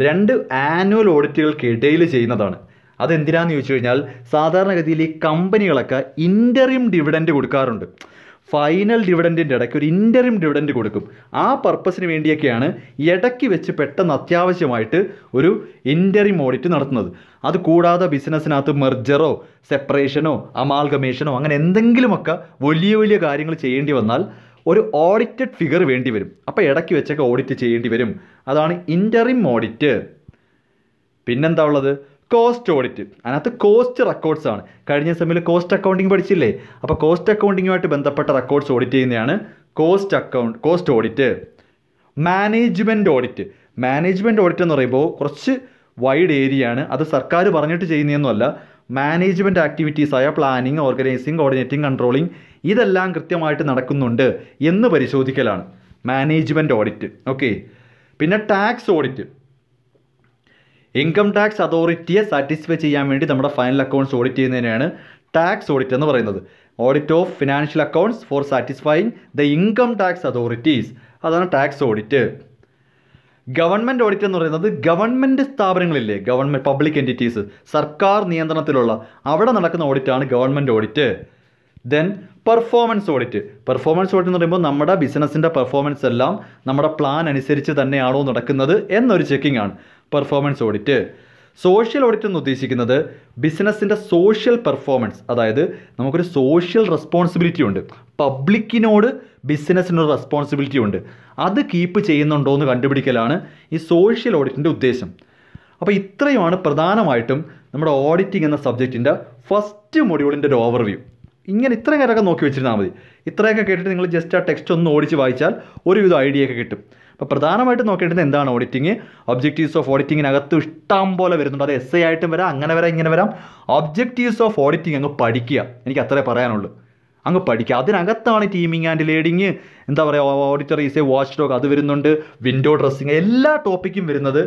രണ്ട് ആനുവൽ ഓഡിറ്റുകൾക്ക് ഇടയിൽ ചെയ്യുന്നതാണ് അതെന്തിനാന്ന് ചോദിച്ചു കഴിഞ്ഞാൽ സാധാരണഗതിയിൽ ഈ കമ്പനികളൊക്കെ ഇൻ്ററിം ഡിവിഡൻറ്റ് കൊടുക്കാറുണ്ട് ഫൈനൽ ഡിവിഡൻറ്റിൻ്റെ ഇടയ്ക്ക് ഒരു ഇൻ്ററിം ഡിവിഡൻറ്റ് കൊടുക്കും ആ പർപ്പസിന് വേണ്ടിയൊക്കെയാണ് ഇടയ്ക്ക് വെച്ച് പെട്ടെന്ന് അത്യാവശ്യമായിട്ട് ഒരു ഇൻ്ററിം ഓഡിറ്റ് നടത്തുന്നത് അത് കൂടാതെ ബിസിനസ്സിനകത്ത് മെർജറോ സെപ്പറേഷനോ അമാൽഗമേഷനോ അങ്ങനെ എന്തെങ്കിലുമൊക്കെ വലിയ വലിയ കാര്യങ്ങൾ ചെയ്യേണ്ടി വന്നാൽ ഒരു ഓഡിറ്റഡ് ഫിഗർ വേണ്ടി വരും അപ്പോൾ ഇടയ്ക്ക് വെച്ചൊക്കെ ഓഡിറ്റ് ചെയ്യേണ്ടി വരും അതാണ് ഇൻ്ററിം ഓഡിറ്റ് പിന്നെന്താ ഉള്ളത് കോസ്റ്റ് ഓഡിറ്റ് അതിനകത്ത് കോസ്റ്റ് റെക്കോർഡ്സ് ആണ് കഴിഞ്ഞ സെമ്മിൽ കോസ്റ്റ് അക്കൗണ്ടിങ് പഠിച്ചില്ലേ അപ്പോൾ കോസ്റ്റ് അക്കൗണ്ടിങ്ങുമായിട്ട് ബന്ധപ്പെട്ട റെക്കോർഡ്സ് ഓഡിറ്റ് ചെയ്യുന്നതാണ് cost account cost audit management audit management audit എന്ന് പറയുമ്പോൾ കുറച്ച് വൈഡ് ഏരിയ ആണ് അത് സർക്കാർ പറഞ്ഞിട്ട് ചെയ്യുന്നതെന്നല്ല മാനേജ്മെൻറ്റ് ആക്ടിവിറ്റീസായ പ്ലാനിങ് ഓർഗനൈസിങ് കോർഡിനേറ്റിംഗ് കൺട്രോളിങ് ഇതെല്ലാം കൃത്യമായിട്ട് നടക്കുന്നുണ്ട് എന്ന് പരിശോധിക്കലാണ് മാനേജ്മെൻറ്റ് ഓഡിറ്റ് ഓക്കെ പിന്നെ ടാക്സ് ഓഡിറ്റ് ഇൻകം ടാക്സ് അതോറിറ്റിയെ സാറ്റിസ്ഫൈ ചെയ്യാൻ വേണ്ടി നമ്മുടെ ഫൈനൽ അക്കൗണ്ട്സ് ഓഡിറ്റ് ചെയ്യുന്നതിനാണ് ടാക്സ് ഓഡിറ്റ് എന്ന് പറയുന്നത് audit of financial accounts for satisfying the income tax authorities അതാണ് ടാക്സ് ഓഡിറ്റ് ഗവൺമെൻറ് ഓഡിറ്റ് എന്ന് പറയുന്നത് ഗവൺമെൻറ് സ്ഥാപനങ്ങളില്ലേ ഗവൺമെൻറ് പബ്ലിക് എൻറ്റിറ്റീസ് സർക്കാർ നിയന്ത്രണത്തിലുള്ള അവിടെ നടക്കുന്ന ഓഡിറ്റാണ് government audit then performance audit performance audit എന്ന് പറയുമ്പോൾ നമ്മുടെ ബിസിനസ്സിൻ്റെ പെർഫോമൻസ് എല്ലാം നമ്മുടെ പ്ലാൻ അനുസരിച്ച് തന്നെയാണോ നടക്കുന്നത് എന്നൊരു ചെക്കിംഗ് ആണ് പെർഫോമൻസ് ഓഡിറ്റ് സോഷ്യൽ ഓഡിറ്റ് എന്ന് ഉദ്ദേശിക്കുന്നത് ബിസിനസ്സിൻ്റെ സോഷ്യൽ പെർഫോമൻസ് അതായത് നമുക്കൊരു സോഷ്യൽ റെസ്പോൺസിബിലിറ്റി ഉണ്ട് പബ്ലിക്കിനോട് ബിസിനസ്സിനൊരു റെസ്പോൺസിബിലിറ്റി ഉണ്ട് അത് കീപ്പ് ചെയ്യുന്നുണ്ടോ എന്ന് കണ്ടുപിടിക്കലാണ് ഈ സോഷ്യൽ ഓഡിറ്റിൻ്റെ ഉദ്ദേശം അപ്പോൾ ഇത്രയുമാണ് പ്രധാനമായിട്ടും നമ്മുടെ ഓഡിറ്റിംഗ് എന്ന സബ്ജക്റ്റിൻ്റെ ഫസ്റ്റ് മൊഡ്യൂളിൻ്റെ ഒരു ഓവർവ്യൂ ഇങ്ങനെ ഇത്രയും കാര്യമൊക്കെ നോക്കി വെച്ചിരുന്നാൽ മതി ഇത്രയൊക്കെ കേട്ടിട്ട് നിങ്ങൾ ജസ്റ്റ് ആ ടെക്സ്റ്റ് ഒന്ന് ഓടിച്ച് വായിച്ചാൽ ഒരുവിധം ഐഡിയ ഒക്കെ കിട്ടും അപ്പോൾ പ്രധാനമായിട്ട് നോക്കേണ്ടത് എന്താണ് ഓഡിറ്റിംഗ് ഒബ്ജക്റ്റീവ്സ് ഓഫ് ഓഡിറ്റിങ്ങിനകത്ത് ഇഷ്ടം പോലെ വരുന്നുണ്ട് അത് എസ് എ ആയിട്ടും വരാം അങ്ങനെ വരാം ഇങ്ങനെ വരാം ഒബ്ജക്റ്റീവ്സ് ഓഫ് ഓഡിറ്റിംഗ് അങ്ങ് പഠിക്കുക എനിക്ക് അത്രേ പറയാനുള്ളൂ അങ്ങ് പഠിക്കുക അതിനകത്താണ് ടീമിങ് ആൻഡ് ലേഡിങ് എന്താ പറയുക auditor is a watch dog അത് വരുന്നുണ്ട് വിൻഡോ ഡ്രസ്സിങ് എല്ലാ ടോപ്പിക്കും വരുന്നത്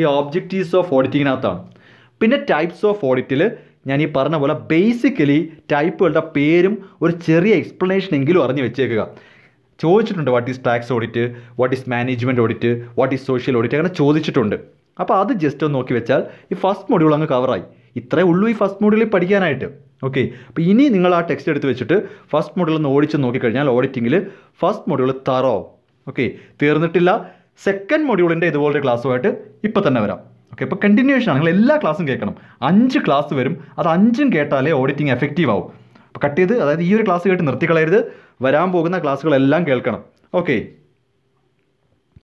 ഈ ഒബ്ജക്റ്റീവ്സ് ഓഫ് ഓഡിറ്റിങ്ങിനകത്താണ് പിന്നെ ടൈപ്സ് ഓഫ് ഓഡിറ്റിൽ ഞാൻ ഈ പറഞ്ഞ പോലെ ബേസിക്കലി ടൈപ്പുകളുടെ പേരും ഒരു ചെറിയ എക്സ്പ്ലനേഷൻ എങ്കിലും അറിഞ്ഞു വെച്ചേക്കുക ചോദിച്ചിട്ടുണ്ട് what is tax audit what is management audit what is social audit അങ്ങനെ ചോദിച്ചിട്ടുണ്ട് അപ്പോൾ അത് ജസ്റ്റ് ഒന്ന് നോക്കി വെച്ചാൽ ഈ ഫസ്റ്റ് മൊഡ്യൂൾ അങ്ങ് കവറായി ഇത്രേ ഉള്ളൂ ഈ ഫസ്റ്റ് മൊഡ്യൂളിൽ പഠിക്കാനായിട്ട് ഓക്കെ അപ്പോൾ ഇനി നിങ്ങൾ ആ ടെക്സ്റ്റ് എടുത്ത് വെച്ചിട്ട് ഫസ്റ്റ് മൊഡ്യൂൾ ഒന്ന് ഓടിച്ച് നോക്കിക്കഴിഞ്ഞാൽ ഓഡിറ്റിങ്ങിൽ ഫസ്റ്റ് മൊഡ്യൂൾ തറോ ഓക്കെ തീർന്നിട്ടില്ല സെക്കൻഡ് മൊഡ്യൂളിൻ്റെ ഇതുപോലൊരു ക്ലാസ്സുമായിട്ട് ഇപ്പോൾ തന്നെ വരാം ഓക്കെ ഇപ്പോൾ കണ്ടിന്യൂഷൻ ആണ് നിങ്ങൾ എല്ലാ ക്ലാസ്സും കേൾക്കണം അഞ്ച് ക്ലാസ് വരും അത് അഞ്ചും കേട്ടാലേ ഓഡിറ്റിംഗ് എഫക്റ്റീവ് ആവും അപ്പോൾ കട്ട് ചെയ്ത് അതായത് ഈ ഒരു ക്ലാസ് കേട്ട് നിർത്തിക്കളയരുത് വരാൻ പോകുന്ന ക്ലാസ്സുകളെല്ലാം കേൾക്കണം ഓക്കെ